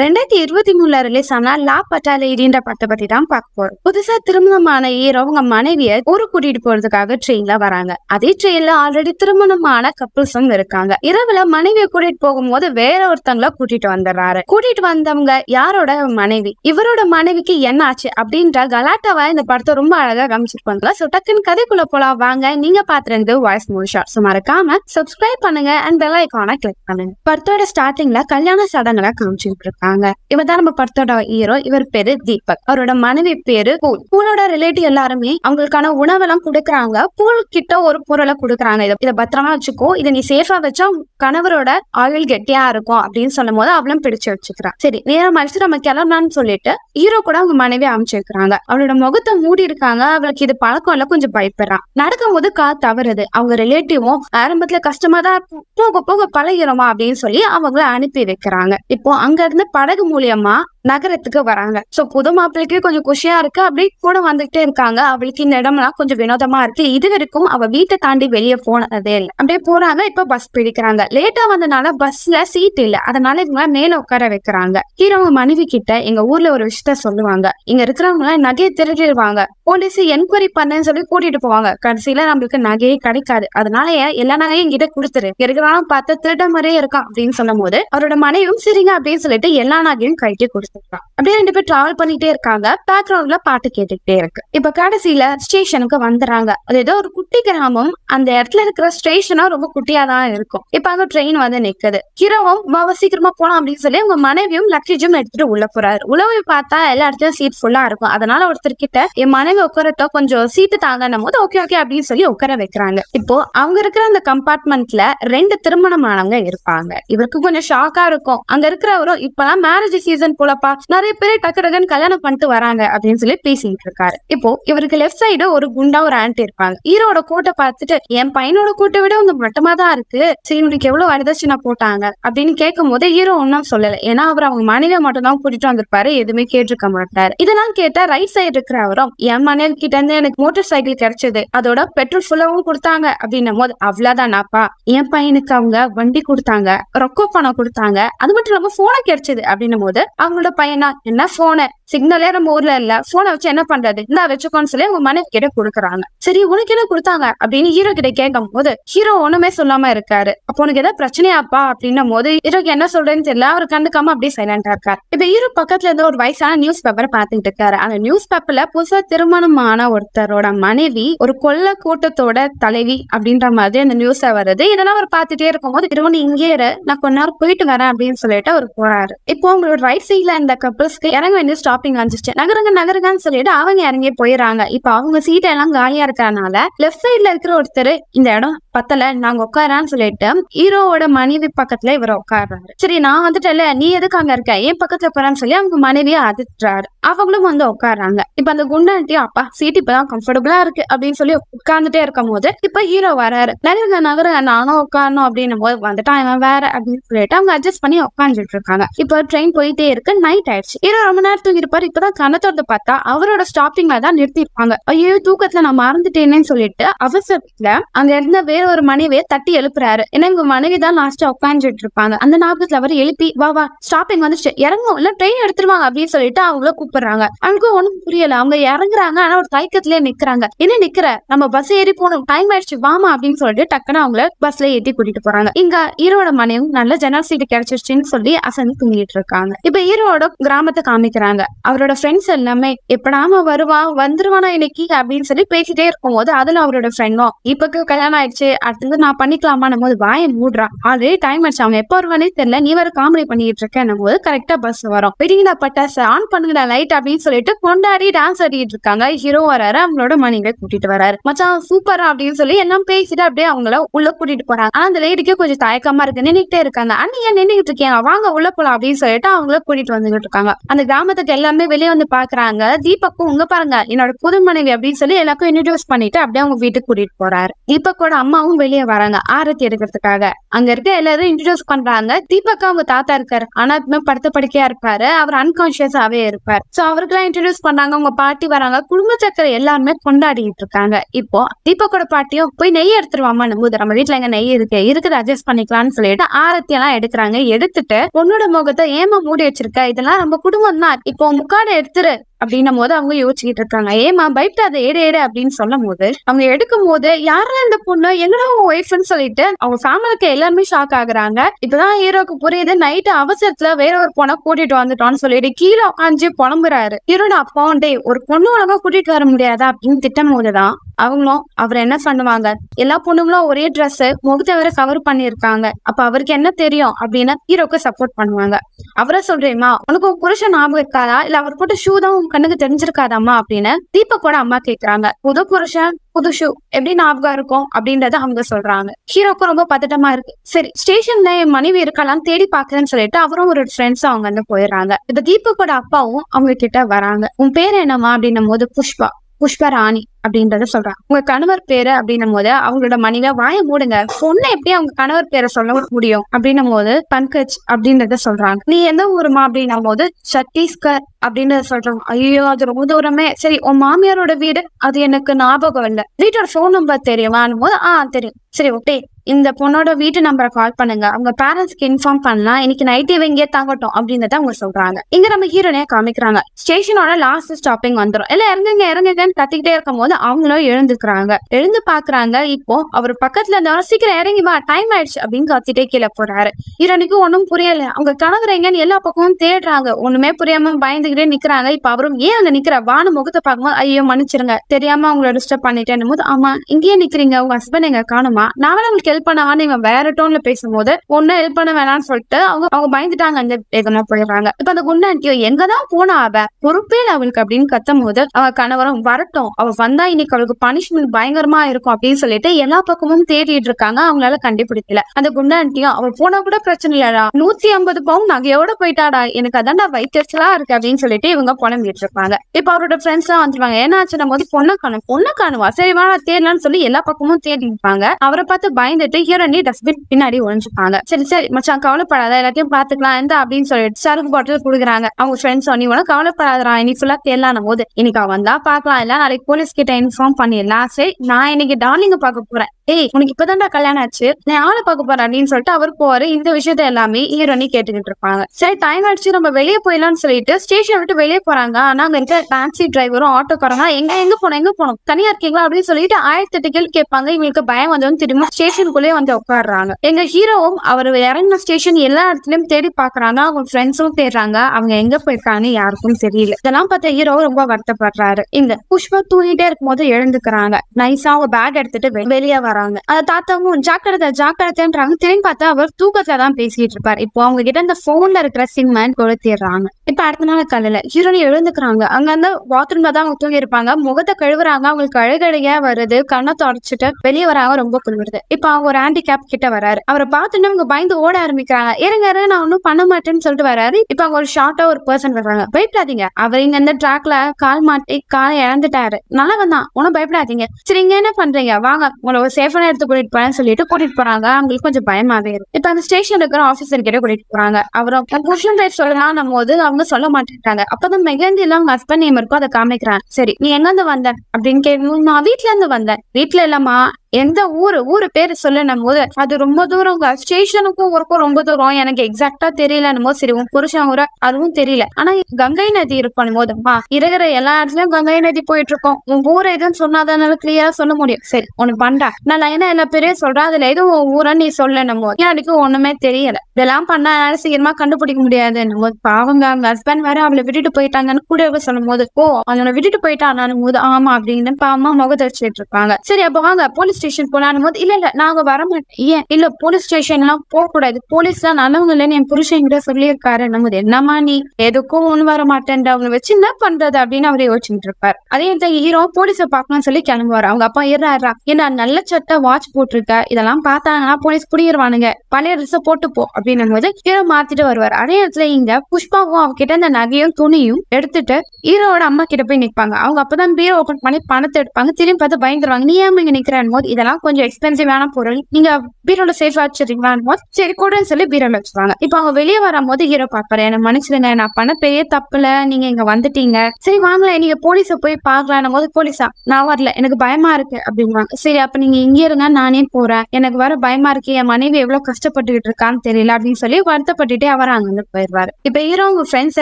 ரெண்டாயிரத்தி இருபத்தி மூணுல ரிலீஸ் ஆனா லா பட்டாலேரின்ற படத்தை பத்தி தான் பார்க்க போறோம் புதுசா திருமணமான ஹீரோ அவங்க மனைவிய ஊரு கூட்டிட்டு போறதுக்காக ட்ரெயின்ல வராங்க அதே ட்ரெயின்ல ஆல்ரெடி திருமணமான கப்புள்ஸும் இருக்காங்க இரவுல மனைவியை கூட்டிட்டு போகும்போது வேற ஒருத்தவங்கள கூட்டிட்டு வந்துடுறாரு கூட்டிட்டு வந்தவங்க யாரோட மனைவி இவரோட மனைவிக்கு என்ன ஆச்சு அப்படின்ற கலாட்டாவா இந்த படத்தை ரொம்ப அழகா காமிச்சிருப்பாங்களா சோ டக்குன்னு கதைக்குள்ள போலாம் வாங்க நீங்க பாத்துறது வாய்ஸ் மூவிஷா ஸோ மறக்காம சப்ஸ்கிரைப் பண்ணுங்க அண்ட் பெல் ஐக்கான கிளிக் பண்ணுங்க படத்தோட ஸ்டார்டிங்ல கல்யாண சடங்களை காமிச்சிட்டு இருக்காங்க இவர் தான் நம்ம படத்தோட ஹீரோ இவர் பேரு தீபக் அவரோட மனைவி பேரு பூல் பூலோட ரிலேட்டிவ் எல்லாருமே அவங்களுக்கான உணவெல்லாம் கொடுக்குறாங்க பூல் கிட்ட ஒரு பொருளை கொடுக்குறாங்க இதை இதை பத்திரமா வச்சுக்கோ இதை நீ சேஃபா வச்சா கணவரோட ஆயுள் கெட்டியா இருக்கும் அப்படின்னு சொல்லும் போது அவளும் பிடிச்சு வச்சுக்கிறான் சரி நேரம் அழிச்சு நம்ம கிளம்பலாம்னு சொல்லிட்டு ஹீரோ கூட அவங்க மனைவி அமைச்சிருக்கிறாங்க அவளோட முகத்தை மூடி இருக்காங்க அவளுக்கு இது பழக்கம் இல்ல கொஞ்சம் பயப்படுறான் நடக்கும் போது கா தவறுது அவங்க ரிலேட்டிவும் ஆரம்பத்துல கஷ்டமா தான் போக போக பழகிறோமா அப்படின்னு சொல்லி அவங்கள அனுப்பி வைக்கிறாங்க இப்போ அங்க இருந்து படகு மூலியமா நகரத்துக்கு வராங்க சோ புது மாப்பிள்ளைக்கு கொஞ்சம் குஷியா இருக்கு அப்படி கூட வந்துகிட்டே இருக்காங்க அவளுக்கு இந்த இடம்லாம் கொஞ்சம் வினோதமா இருக்கு இது வரைக்கும் அவ வீட்டை தாண்டி வெளியே போனதே இல்லை அப்படியே போறாங்க இப்ப பஸ் பிடிக்கிறாங்க லேட்டா வந்தனால பஸ்ல சீட் இல்ல அதனால இவங்க மேல உட்கார வைக்கிறாங்க ஹீரோங்க மனைவி கிட்ட எங்க ஊர்ல ஒரு விஷயத்த சொல்லுவாங்க இங்க இருக்கிறவங்க நகையை திருடிடுவாங்க போலீஸ் என்கொயரி பண்ணேன்னு சொல்லி கூட்டிட்டு போவாங்க கடைசியில நம்மளுக்கு நகையே கிடைக்காது அதனால எல்லா நகையும் இங்கிட்ட கொடுத்துரு இருக்கிறான் பார்த்து திருட மாதிரியே இருக்கான் அப்படின்னு சொல்லும் போது அவரோட மனைவியும் சரிங்க அப்படின்னு சொல்லிட்டு எல்லானாகையும் கழட்டி கொடுத்துருக்கான் அப்படியே ரெண்டு பேர் டிராவல் பண்ணிட்டே இருக்காங்க பேக்ரவுண்ட்ல பாட்டு கேட்டுக்கிட்டே இருக்கு இப்ப கடைசியில ஸ்டேஷனுக்கு வந்துறாங்க அது ஏதோ ஒரு குட்டி கிராமம் அந்த இடத்துல இருக்கிற ஸ்டேஷனா ரொம்ப குட்டியா தான் இருக்கும் இப்ப அங்க ட்ரெயின் வந்து நிக்குது கிரவும் வா சீக்கிரமா போலாம் அப்படின்னு சொல்லி உங்க மனைவியும் லக்கேஜும் எடுத்துட்டு உள்ள போறாரு உழவை பார்த்தா எல்லா இடத்துலயும் சீட் ஃபுல்லா இருக்கும் அதனால ஒருத்தர் கிட்ட என் மனைவி உட்காரட்டோ கொஞ்சம் சீட்டு தாங்கன்னும் போது ஓகே ஓகே அப்படின்னு சொல்லி உட்கார வைக்கிறாங்க இப்போ அவங்க இருக்கிற அந்த கம்பார்ட்மெண்ட்ல ரெண்டு திருமணமானவங்க இருப்பாங்க இவருக்கு கொஞ்சம் ஷாக்கா இருக்கும் அங்க இருக்கிறவரும் இப்ப மேரேஜ் சீசன் போலப்பா நிறைய பேர் டக்கு டக்குன்னு கல்யாணம் பண்ணிட்டு வராங்க அப்படின்னு சொல்லி பேசிட்டு இருக்காரு இப்போ இவருக்கு லெஃப்ட் சைடு ஒரு குண்டா ஒரு ஆண்டி இருப்பாங்க ஹீரோட கூட்ட பார்த்துட்டு என் பையனோட கூட்ட விட உங்க மட்டமா தான் இருக்கு சரி உனக்கு எவ்வளவு வரதட்சணை போட்டாங்க அப்படின்னு கேட்கும் போது ஹீரோ ஒன்னும் சொல்லல ஏன்னா அவர் அவங்க மனைவி மட்டும் தான் கூட்டிட்டு வந்திருப்பாரு எதுவுமே கேட்டிருக்க மாட்டாரு இதெல்லாம் கேட்டா ரைட் சைடு இருக்கிற அவரும் என் மனைவி கிட்ட இருந்து எனக்கு மோட்டார் சைக்கிள் கிடைச்சது அதோட பெட்ரோல் ஃபுல்லாவும் கொடுத்தாங்க அப்படின்னும் போது அவ்வளவுதானாப்பா என் பையனுக்கு அவங்க வண்டி கொடுத்தாங்க ரொக்க பணம் கொடுத்தாங்க அது மட்டும் இல்லாம போன கிடைச்சது அப்படின்னும் போது அவங்களோட பையனா என்ன போனை சிக்னலே நம்ம ஊர்ல இல்ல போனை வச்சு என்ன பண்றது இந்த வச்சுக்கோன்னு சொல்லி உங்க மனைவி கிட்ட கொடுக்குறாங்க சரி உனக்கு என்ன கொடுத்தாங்க அப்படின்னு ஹீரோ கிட்ட கேட்கும் போது ஹீரோ ஒண்ணுமே சொல்லாம இருக்காரு அப்போ உனக்கு ஏதாவது பிரச்சனையாப்பா அப்படின்னும் போது ஹீரோக்கு என்ன சொல்றேன்னு தெரியல அவர் கண்டுக்காம அப்படியே சைலண்டா இருக்காரு இப்ப ஹீரோ பக்கத்துல இருந்து ஒரு வயசான நியூஸ் பேப்பரை பாத்துட்டு இருக்காரு அந்த நியூஸ் பேப்பர்ல புதுசா திருமணமான ஒருத்தரோட மனைவி ஒரு கொல்ல கூட்டத்தோட தலைவி அப்படின்ற மாதிரி அந்த நியூஸ் வருது இதெல்லாம் அவர் பாத்துட்டே இருக்கும் போது திரும்ப இங்கே நான் கொஞ்ச நேரம் போயிட்டு வரேன் அப்படின்னு சொல்லிட்டு அவர் போறாரு இப்போ உங்களோட ரைட் சைட்ல இந்த கப்பல்ஸ்க்கு இறங்க வேண்டிய ஸ்டாப் ஷாப்பிங் ஆரம்பிச்சிச்சு நகருங்க நகருங்கன்னு சொல்லிட்டு அவங்க இறங்கி போயிடுறாங்க இப்ப அவங்க சீட் எல்லாம் காலியா இருக்கிறதுனால லெஃப்ட் சைட்ல இருக்கிற ஒருத்தர் இந்த இடம் பத்தல நாங்க உட்காரான்னு சொல்லிட்டு ஹீரோவோட மனைவி பக்கத்துல இவர் உட்காடுறாரு சரி நான் இல்ல நீ எதுக்கு அங்க இருக்க என் பக்கத்துல போறான்னு சொல்லி அவங்க மனைவியை அதிட்டுறாரு அவங்களும் வந்து உட்காடுறாங்க இப்ப அந்த குண்டாண்டி அப்பா சீட் இப்பதான் கம்ஃபர்டபுளா இருக்கு அப்படின்னு சொல்லி உட்கார்ந்துட்டே இருக்கும் போது இப்ப ஹீரோ வராரு நிறைய நகர நானும் உட்காரணும் அப்படின்னும் போது வந்துட்டு அவன் வேற அப்படின்னு சொல்லிட்டு அவங்க அட்ஜஸ்ட் பண்ணி உட்காந்துட்டு இருக்காங்க இப்போ ட்ரெயின் போயிட்டே இருக்கு நைட் ஆயிடுச்சு ஹீரோ ரொம்ப நேரம் இருப்பாரு இப்பதான் கண்ண பார்த்தா அவரோட ஸ்டாப்பிங்ல தான் நிறுத்திருப்பாங்க ஐயோ தூக்கத்துல நான் மறந்துட்டேனேன்னு சொல்லிட்டு அவசரத்துல அங்க இருந்த வேற ஒரு மனைவியை தட்டி எழுப்புறாரு ஏன்னா இவங்க மனைவி தான் லாஸ்டா உட்காந்துட்டு இருப்பாங்க அந்த ஞாபகத்துல அவர் எழுப்பி வா வா ஸ்டாப்பிங் வந்துச்சு இறங்கும் இல்ல ட்ரெயின் எடுத்துருவாங்க அப்படின்னு சொல்லிட்டு அவங்கள கூப்பிடுறாங்க அவங்களுக்கு ஒண்ணும் புரியல அவங்க இறங்குறாங்க ஆனா ஒரு தயக்கத்திலே நிக்கிறாங்க என்ன நிக்கிற நம்ம பஸ் ஏறி போனோம் டைம் ஆயிடுச்சு வாமா அப்படின்னு சொல்லிட்டு டக்குனு அவங்கள பஸ்ல ஏத்தி கூட்டிட்டு போறாங்க இங்க ஈரோட மனைவும் நல்ல ஜெனரல் சீட் கிடைச்சிருச்சுன்னு சொல்லி அசந்து தூங்கிட்டு இருக்காங்க இப்ப ஈரோட கிராமத்தை காமிக்கிறாங்க அவரோட ஃப்ரெண்ட்ஸ் எல்லாமே எப்படாம வருவான் வந்துருவானா இன்னைக்கு அப்படின்னு சொல்லி பேசிட்டே இருக்கும் போது அதுல அவரோட ஃப்ரெண்டும் இப்பக்கு கல்யாணம் ஆயிடுச்சு அடுத்தது நான் பண்ணிக்கலாமான்னும் போது வாயை மூடுறான் ஆல்ரெடி டைம் ஆச்சு அவங்க எப்போ வருவானே தெரியல நீ வேற காமெடி பண்ணிட்டு இருக்கேன் போது கரெக்டா பஸ் வரும் வெடிங்கடா பட்டாச ஆன் பண்ணுங்கடா லைட் அப்படின்னு சொல்லிட்டு கொண்டாடி டான்ஸ் ஆடிட்டு இருக்காங்க ஹீரோ வராரு அவங்களோட மணிங்க கூட்டிட்டு வராரு மச்சான் சூப்பரா அப்படின்னு சொல்லி எல்லாம் பேசிட்டு அப்படியே அவங்கள உள்ள கூட்டிட்டு போறாங்க ஆனா அந்த லேடிக்கே கொஞ்சம் தயக்கமா இருக்கு நின்னுட்டே இருக்காங்க அண்ணன் ஏன் நின்னுட்டு இருக்கேன் வாங்க உள்ள போலாம் அப்படின்னு சொல்லிட்டு அவங்கள கூட்டிட்டு வந்துகிட்டு இருக்காங்க அந்த கிராமத்துக்கு எல்லாமே வெளியே வந்து பாக்குறாங்க தீபக்கும் உங்க பாருங்க என்னோட புது மனைவி அப்படின்னு சொல்லி எல்லாருக்கும் இன்ட்ரடியூஸ் பண்ணிட்டு அப்படியே அவங்க வீட்டுக்கு கூட்டிட்டு போறாரு தீபக்கோட அம்மா தீபக்காவும் வெளியே வராங்க ஆரத்தி எடுக்கிறதுக்காக அங்க இருக்க எல்லாரும் இன்ட்ரடியூஸ் பண்றாங்க தீபக்கா அவங்க தாத்தா இருக்காரு ஆனா படுத்த படுக்கையா இருப்பாரு அவர் அன்கான்சியஸாவே இருப்பார் சோ அவருக்கு எல்லாம் இன்ட்ரடியூஸ் பண்ணாங்க உங்க பாட்டி வராங்க குடும்ப சக்கர எல்லாருமே கொண்டாடிட்டு இருக்காங்க இப்போ தீபக்கோட பாட்டியும் போய் நெய் எடுத்துருவாமா நம்புது நம்ம வீட்டுல எங்க நெய் இருக்கு இருக்குது அட்ஜஸ்ட் பண்ணிக்கலாம்னு சொல்லிட்டு ஆரத்தி எல்லாம் எடுக்கிறாங்க எடுத்துட்டு பொண்ணோட முகத்தை ஏமா மூடி வச்சிருக்க இதெல்லாம் நம்ம குடும்பம் தான் இப்போ முக்காடை எடுத்துரு அப்படின்னும் போது அவங்க யோசிச்சுக்கிட்டு இருக்காங்க ஏமா பயப்படாத ஏடு ஏடு அப்படின்னு சொல்லும் போது அவங்க எடுக்கும் போது யாரா இந்த பொண்ணு எங்க என்னடா உன் ஒய்ஃப்னு சொல்லிட்டு அவங்க ஃபேமிலிக்கு எல்லாருமே ஷாக் ஆகுறாங்க இப்பதான் ஹீரோக்கு புரியுது நைட் அவசரத்துல வேற ஒரு பொண்ணை கூட்டிட்டு வந்துட்டோம்னு சொல்லிட்டு கீழே உட்காந்து புலம்புறாரு ஹீரோட அப்பாவும் டே ஒரு பொண்ணு உலகம் கூட்டிட்டு வர முடியாதா அப்படின்னு திட்டம் போதுதான் அவங்களும் அவர் என்ன பண்ணுவாங்க எல்லா பொண்ணுங்களும் ஒரே ட்ரெஸ் முகத்தை வேற கவர் பண்ணிருக்காங்க அப்ப அவருக்கு என்ன தெரியும் அப்படின்னு ஹீரோக்கு சப்போர்ட் பண்ணுவாங்க அவரை சொல்றேம்மா உனக்கு உன் புருஷன் ஞாபகம் இருக்காதா இல்ல அவர் போட்ட ஷூ தான் உன் கண்ணுக்கு தெரிஞ்சிருக்காதாம்மா அப்படின்னு தீபக்கோட அம்மா கேக்குறாங்க புது புருஷன் புது ஷூ எப்படி ஞாபகம் இருக்கும் அப்படின்றத அவங்க சொல்றாங்க ஹீரோக்கும் ரொம்ப பதட்டமா இருக்கு சரி ஸ்டேஷன்ல என் மனைவி இருக்கலாம் தேடி பாக்குறேன்னு சொல்லிட்டு அவரும் ஒரு ஃப்ரெண்ட்ஸும் அவங்க வந்து போயிடுறாங்க இப்ப தீபக்கோட அப்பாவும் அவங்க கிட்ட வராங்க உன் பேர் என்னம்மா அப்படின்னும் போது புஷ்பா புஷ்பராணி அப்படின்றத சொல்றாங்க உங்க கணவர் பேரு அப்படின்னும் போது அவங்களோட மனைவியா வாய மூடுங்க பொண்ணு எப்படி அவங்க கணவர் பேரை சொல்ல முடியும் அப்படின்னும் போது பங்கஜ் அப்படின்றத சொல்றாங்க நீ எந்த ஊருமா அப்படின்னும் போது சத்தீஸ்கர் அப்படின்னு சொல்றாங்க ஐயோ அது ரொம்ப தூரமே சரி உன் மாமியாரோட வீடு அது எனக்கு ஞாபகம் இல்லை வீட்டோட போன் நம்பர் தெரியுமான்னு போது ஆஹ் தெரியும் சரி ஓகே இந்த பொண்ணோட வீட்டு நம்பரை கால் பண்ணுங்க அவங்க பேரண்ட்ஸ்க்கு இன்ஃபார்ம் பண்ணலாம் இன்னைக்கு நைட் இவங்க இங்கே தங்கட்டும் அப்படின்றத அவங்க சொல்றாங்க இங்க நம்ம ஹீரோனே காமிக்கிறாங்க ஸ்டேஷனோட லாஸ்ட் ஸ்டாப்பிங் வந்துடும் இல்ல இறங்குங்க இறங்குங்கன்னு கத்திக்கிட்டே இருக்கும் போது அவங்களும் எழுந்துக்கிறாங்க எழுந்து பாக்குறாங்க இப்போ அவர் பக்கத்துல இருந்தவரை சீக்கிரம் இறங்கி வா டைம் ஆயிடுச்சு அப்படின்னு கத்திட்டே கீழே போறாரு ஹீரோனுக்கு ஒன்னும் புரியல அவங்க கணவரைங்கன்னு எல்லா பக்கமும் தேடுறாங்க ஒண்ணுமே புரியாம பயந்துகிட்டே நிக்கிறாங்க இப்ப அவரும் ஏன் அங்க நிக்கிற வானு முகத்தை பார்க்கும்போது ஐயோ மன்னிச்சிருங்க தெரியாம அவங்கள டிஸ்டர்ப் பண்ணிட்டேன் போது ஆமா இங்கேயே நிக்கிறீங்க உங்க ஹஸ்பண்ட் எங்க காணுமா நான் உங்களுக்கு ஹெல்ப் பண்ண இவன் வேற டோன்ல பேசும்போது ஒன்னும் ஹெல்ப் பண்ண வேணாம்னு சொல்லிட்டு அவங்க அவங்க பயந்துட்டாங்க அந்த வேதனா போயிடுறாங்க இப்ப அந்த குண்டாண்டியோ எங்கதான் போனா அவ பொறுப்பே அவளுக்கு அப்படின்னு கத்தும் போது அவ கணவரம் வரட்டும் அவ வந்தா இன்னைக்கு அவளுக்கு பனிஷ்மெண்ட் பயங்கரமா இருக்கும் அப்படின்னு சொல்லிட்டு எல்லா பக்கமும் தேடிட்டு இருக்காங்க அவங்களால கண்டுபிடிக்கல அந்த குண்டாண்டியும் அவள் போனா கூட பிரச்சனை இல்லடா நூத்தி ஐம்பது பவுன் நகையோட போயிட்டாடா எனக்கு அதான்டா வைத்தச்சலா இருக்கு அப்படின்னு சொல்லிட்டு இவங்க புலம்பிட்டு இருப்பாங்க இப்ப அவரோட ஃப்ரெண்ட்ஸ் எல்லாம் வந்துருவாங்க ஏன்னா போது வந்து பொண்ணை காணும் பொண்ணை காணுவா சரி வேணா தேடலாம்னு சொல்லி எல்லா பக்கமும் தேடி இருப்பாங்க அவரை பார்த்து பயந்து பயந்துட்டு ஹீரோனி டஸ்ட்பின் பின்னாடி ஒழிஞ்சுப்பாங்க சரி சரி மச்சான் கவலைப்படாத எல்லாத்தையும் பாத்துக்கலாம் எந்த அப்படின்னு சொல்லிட்டு சருப்பு பாட்டில் கொடுக்குறாங்க அவங்க ஃப்ரெண்ட்ஸ் நீ உனக்கு கவலைப்படாதான் இன்னைக்கு ஃபுல்லா தேடலாம் போது இன்னைக்கு அவன் தான் பாக்கலாம் இல்ல நாளைக்கு போலீஸ் கிட்ட இன்ஃபார்ம் பண்ணிடலாம் சரி நான் இன்னைக்கு டார்லிங்க பாக்க போறேன் ஏய் உனக்கு இப்பதான்டா கல்யாணம் ஆச்சு நான் ஆளை பார்க்க போறேன் அப்படின்னு சொல்லிட்டு அவர் போவாரு இந்த விஷயத்த எல்லாமே ஹீரோனி கேட்டுக்கிட்டு இருப்பாங்க சரி தயங்காடிச்சு நம்ம வெளியே போயிடலாம்னு சொல்லிட்டு ஸ்டேஷன் விட்டு வெளியே போறாங்க ஆனா அங்க இருக்க டாக்ஸி டிரைவரும் ஆட்டோக்காரங்க எங்க எங்க போனோம் எங்க போனோம் தனியா இருக்கீங்களா அப்படின்னு சொல்லிட்டு ஆயிரத்தி எட்டு கேள்வி கேட்பாங்க இவங்களுக்கு பயம் வந்து திரும்ப ஸ்டேஷனுக்குள்ளே வந்து உட்காடுறாங்க எங்க ஹீரோவும் அவர் இறங்கின ஸ்டேஷன் எல்லா இடத்துலயும் தேடி பாக்குறாங்க அவங்க ஃப்ரெண்ட்ஸும் தேடுறாங்க அவங்க எங்க போயிருக்காங்க யாருக்கும் தெரியல இதெல்லாம் பார்த்த ஹீரோ ரொம்ப வருத்தப்படுறாரு இந்த புஷ்பா தூங்கிட்டே இருக்கும் போது எழுந்துக்கிறாங்க நைஸா அவங்க பேக் எடுத்துட்டு வெளியே வர வராங்க அந்த தாத்தாவும் ஜாக்கிரதை ஜாக்கிரதைன்றாங்க திரும்பி பார்த்தா அவர் தூக்கத்துல தான் பேசிட்டு இருப்பார் இப்போ அவங்க கிட்ட அந்த போன்ல இருக்கிற சிம்மன் கொளுத்திடுறாங்க இப்ப அடுத்த நாள் காலையில ஹீரோனி எழுந்துக்கிறாங்க அங்க அந்த பாத்ரூம்ல தான் அவங்க தூங்கி இருப்பாங்க முகத்தை கழுவுறாங்க அவங்களுக்கு அழுகழுகையா வருது கண்ணை தொடச்சிட்டு வெளியே வராங்க ரொம்ப குளிர்து இப்ப அவங்க ஒரு ஹேண்டிகேப் கிட்ட வராரு அவரை பார்த்துட்டு அவங்க பயந்து ஓட ஆரம்பிக்கிறாங்க இறங்க நான் ஒன்னும் பண்ண மாட்டேன்னு சொல்லிட்டு வராரு இப்ப அவங்க ஒரு ஷார்ட்டா ஒரு பர்சன் வர்றாங்க பயப்படாதீங்க அவர் இங்க இந்த ட்ராக்ல கால் மாட்டி காலை இழந்துட்டாரு நல்லவன் தான் ஒன்னும் பயப்படாதீங்க சரி இங்க என்ன பண்றீங்க வாங்க உங்களை சேஃபான இடத்துக்கு கூட்டிட்டு போறேன்னு சொல்லிட்டு கூட்டிட்டு போறாங்க அவங்களுக்கு கொஞ்சம் பயமாவே இருக்கு இப்ப அந்த ஸ்டேஷன் இருக்கிற ஆபீசர் கிட்ட கூட்டிட்டு போறாங்க அவரும் கொஷன் பேர் சொல்லலாம் போது அவங்க சொல்ல மாட்டேங்கிறாங்க அப்பதான் மெகந்தி எல்லாம் ஹஸ்பண்ட் நேம் இருக்கும் அதை காமிக்கிறாங்க சரி நீ எங்க இருந்து வந்த அப்படின்னு கேட்கும் நான் வீட்டுல இருந்து வந்தேன் வீட்டுல இல்லம்மா எந்த ஊரு ஊரு பேரு சொல்லணும் போது அது ரொம்ப தூரம் ஸ்டேஷனுக்கும் ஊருக்கும் ரொம்ப தூரம் எனக்கு எக்ஸாக்டா தெரியலன்னும் போது சரி உன் புருஷன் அதுவும் தெரியல ஆனா கங்கை நதி இருக்கணும் போது இருக்கிற எல்லா இடத்துலயும் கங்கை நதி போயிட்டு இருக்கோம் உன் ஊர் எதுன்னு சொன்னாதான் கிளியரா சொல்ல முடியும் சரி உனக்கு பண்டா நான் லைனா எல்லா பேரையும் சொல்றேன் அதுல எதுவும் உன் ஊரை நீ சொல்லணும் போது எனக்கு ஒண்ணுமே தெரியல இதெல்லாம் பண்ணா சீக்கிரமா கண்டுபிடிக்க முடியாதுன்னு போது பாவங்க அவங்க ஹஸ்பண்ட் வேற அவளை விட்டுட்டு போயிட்டாங்கன்னு கூட சொல்லும் போது ஓ அவனை விட்டுட்டு போயிட்டான் போது ஆமா அப்படின்னு பாவமா முகத்தை இருக்காங்க இருப்பாங்க சரி அப்ப வாங்க போலீஸ் ஸ்டேஷன் போனாலும் போது இல்ல இல்ல நாங்க வரமாட்டேன் ஏன் இல்ல போலீஸ் ஸ்டேஷன் எல்லாம் போக கூடாது போலீஸ் எல்லாம் நல்லவங்க இல்லைன்னு என் புருஷன் கிட்ட சொல்லியிருக்காரு நம்ம என்னமா நீ எதுக்கும் ஒண்ணு வர மாட்டேன்டா அவங்க வச்சு என்ன பண்றது அப்படின்னு அவர் யோசிச்சுட்டு இருப்பார் அதே இந்த ஹீரோ போலீஸ பாக்கணும்னு சொல்லி கிளம்புவாரு அவங்க அப்பா ஏறாடுறா ஏன்னா நல்ல சட்டை வாட்ச் போட்டிருக்க இதெல்லாம் பார்த்தாங்கன்னா போலீஸ் புடியிருவானுங்க பழைய ட்ரெஸ் போட்டு போ அப்படின்னு போது ஹீரோ மாத்திட்டு வருவார் அதே இடத்துல இங்க புஷ்பாவும் அவகிட்ட அந்த நகையும் துணியும் எடுத்துட்டு ஹீரோட அம்மா கிட்ட போய் நிற்பாங்க அவங்க அப்பதான் பீரோ ஓபன் பண்ணி பணத்தை எடுப்பாங்க திரும்பி பார்த்து பயந்துருவாங்க நீ ஏன் இங்க நிக்கிறேன் போது இதெல்லாம் கொஞ்சம் எக்ஸ்பென்சிவான பொருள் நீங்க பீரோல சேஃப் வச்சிருக்கீங்களா சரி கூடன்னு சொல்லி பீரோல வச்சுருவாங்க இப்போ அவங்க வெளியே வரும்போது ஹீரோ பாப்பாரு என்ன மனுஷன் நான் பண்ண பெரிய தப்புல நீங்க இங்க வந்துட்டீங்க சரி வாங்கல நீங்க போலீஸ போய் பாக்கலாம் போது போலீஸா நான் வரல எனக்கு பயமா இருக்கு அப்படிங்கிறாங்க சரி அப்ப நீங்க இங்க இருந்தா நானே போறேன் எனக்கு வர பயமா இருக்கு என் மனைவி எவ்வளவு கஷ்டப்பட்டுகிட்டு இருக்கான்னு தெரியல அப்படின்னு சொல்லி வருத்தப்பட்டுட்டே அவர் அங்கிருந்து போயிடுவாரு இப்ப ஹீரோ உங்க ஃப்ரெண்ட்ஸ்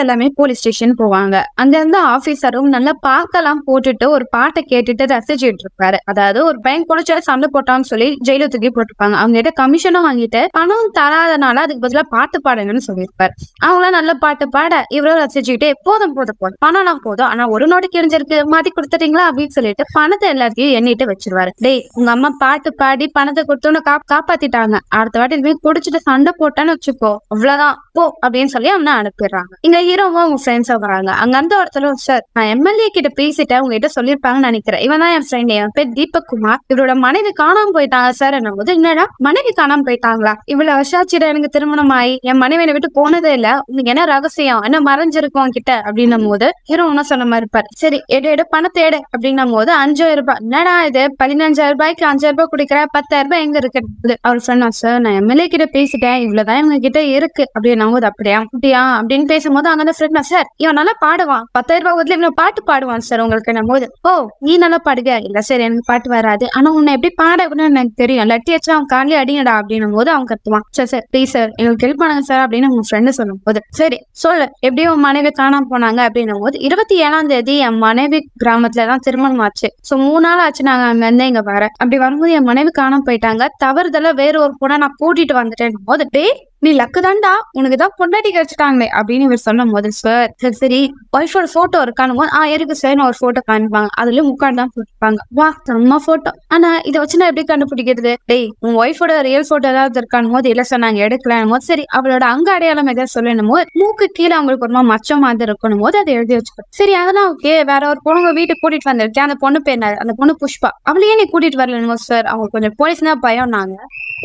எல்லாமே போலீஸ் ஸ்டேஷன் போவாங்க அங்க இருந்து ஆபீசரும் நல்லா பாக்கெல்லாம் போட்டுட்டு ஒரு பாட்டை கேட்டுட்டு ரசிச்சுட்டு இருப்பாரு அதாவது ஒரு பையன் குளிச்சா சண்டை போட்டான்னு சொல்லி ஜெயில தூக்கி போட்டிருப்பாங்க அவங்க கிட்ட கமிஷனும் வாங்கிட்டு பணம் தராதனால அதுக்கு பதிலாக பாட்டு பாடுங்கன்னு சொல்லியிருப்பாரு அவங்களாம் நல்ல பாட்டு பாட இவரும் ரசிச்சுக்கிட்டே போதும் போதும் போதும் பணம்லாம் போதும் ஆனா ஒரு நோட்டுக்கு எரிஞ்சிருக்கு மாத்தி கொடுத்துட்டீங்களா அப்படின்னு சொல்லிட்டு பணத்தை எல்லாத்தையும் எண்ணிட்டு வச்சிருவாரு டேய் உங்க அம்மா பாட்டு பாடி பணத்தை கொடுத்தோன்னு காப்பாத்திட்டாங்க அடுத்த வாட்டி இதுவே குடிச்சிட்டு சண்டை போட்டான்னு வச்சுக்கோ அவ்வளவுதான் போ அப்படின்னு சொல்லி அவனை அனுப்பிடுறாங்க இங்க ஹீரோவும் அவங்க ஃப்ரெண்ட்ஸா வராங்க அங்க அந்த ஒருத்தரும் சார் நான் எம்எல்ஏ கிட்ட பேசிட்டேன் உங்ககிட்ட சொல்லியிருப்பாங்கன்னு நினைக்கிறேன் இவன் தான் என் ஃப்ரெண்ட் என் பேர் தீபக் குமார் இவரோட மனைவி காணாம போயிட்டாங்க சார் என்னும் போது என்னடா மனைவி காணாம போயிட்டாங்களா இவ்வளவு வருஷாச்சிட எனக்கு திருமணம் ஆகி என் மனைவி என்னை விட்டு போனதே இல்ல உங்களுக்கு என்ன ரகசியம் என்ன மறைஞ்சிருக்கும் கிட்ட அப்படின்னும் போது ஹீரோ ஒன்னும் சொன்ன மாதிரி இருப்பார் சரி எடு எடு பண தேடு அப்படின்னும் போது அஞ்சாயிரம் ரூபாய் என்னடா இது பதினஞ்சாயிரம் ரூபாய்க்கு அஞ்சாயிரம் ரூபாய் குடிக்கிற பத்தாயிரம் ரூபாய் எங்க இருக்கு அவர் சொன்னா சார் நான் எம்எல்ஏ கிட்ட பேசிட்டேன் இவ்வளவுதான் எங்க கிட்ட இருக்கு அப்படின்னும் போது அப்படியா அப்படியா அப்படின்னு பேசும்போது அங்க சார் இவன் நல்லா பாடுவான் பத்தாயிரம் ரூபாய் முதல்ல இவன் பாட்டு பாடுவான் சார் உங்களுக்கு என்ன போது ஓ நீ நல்லா பாடுவியா இல்ல சார் எனக்கு பாட்டு வராது ஆனா உன்னை எப்படி பாடக்கூட எனக்கு தெரியும் லட்டி வச்சு அவன் காலையே அடிங்கடா அப்படின்னும் போது அவன் கத்துவான் சார் சார் ப்ளீஸ் சார் எங்களுக்கு ஹெல்ப் பண்ணுங்க சார் அப்படின்னு உங்க ஃப்ரெண்டு சொல்லும் போது சரி சொல்லு எப்படியும் உன் மனைவி காணாம போனாங்க அப்படின்னும் போது இருபத்தி ஏழாம் தேதி என் மனைவி கிராமத்துல தான் திருமணம் ஆச்சு சோ மூணு நாள் ஆச்சு நாங்க அங்க இருந்தே இங்க வர அப்படி வரும்போது என் மனைவி காணாம போயிட்டாங்க தவறுதல வேற ஒரு கூட நான் கூட்டிட்டு வந்துட்டேன் போது டே நீ லக்கு தாண்டா உனக்கு தான் பொண்டாட்டி கிடைச்சிட்டாங்களே அப்படின்னு இவர் சொல்லும் போது சார் சரி சரி ஒய்ஃபோட போட்டோ இருக்கானும் போது ஆ இருக்கு சார் ஒரு போட்டோ காமிப்பாங்க அதுலயும் முக்காடு தான் போட்டுப்பாங்க வா செம்ம போட்டோ ஆனா இதை வச்சு நான் எப்படி கண்டுபிடிக்கிறது டேய் உன் ஒய்ஃபோட ரியல் போட்டோ ஏதாவது இருக்கானு போது இல்ல சார் நாங்க எடுக்கலானும் போது சரி அவளோட அங்க அடையாளம் ஏதாவது சொல்லணும் போது மூக்கு கீழே அவங்களுக்கு ஒரு மச்சம் மாதிரி இருக்கணும் போது அதை எழுதி வச்சுக்கோ சரி அதெல்லாம் ஓகே வேற ஒரு பொண்ணு வீட்டுக்கு கூட்டிட்டு வந்திருக்கேன் அந்த பொண்ணு பேர் அந்த பொண்ணு புஷ்பா அவளையே நீ கூட்டிட்டு வரலன்னு சார் அவங்களுக்கு கொஞ்சம் போலீஸ்னா பயம் நாங்க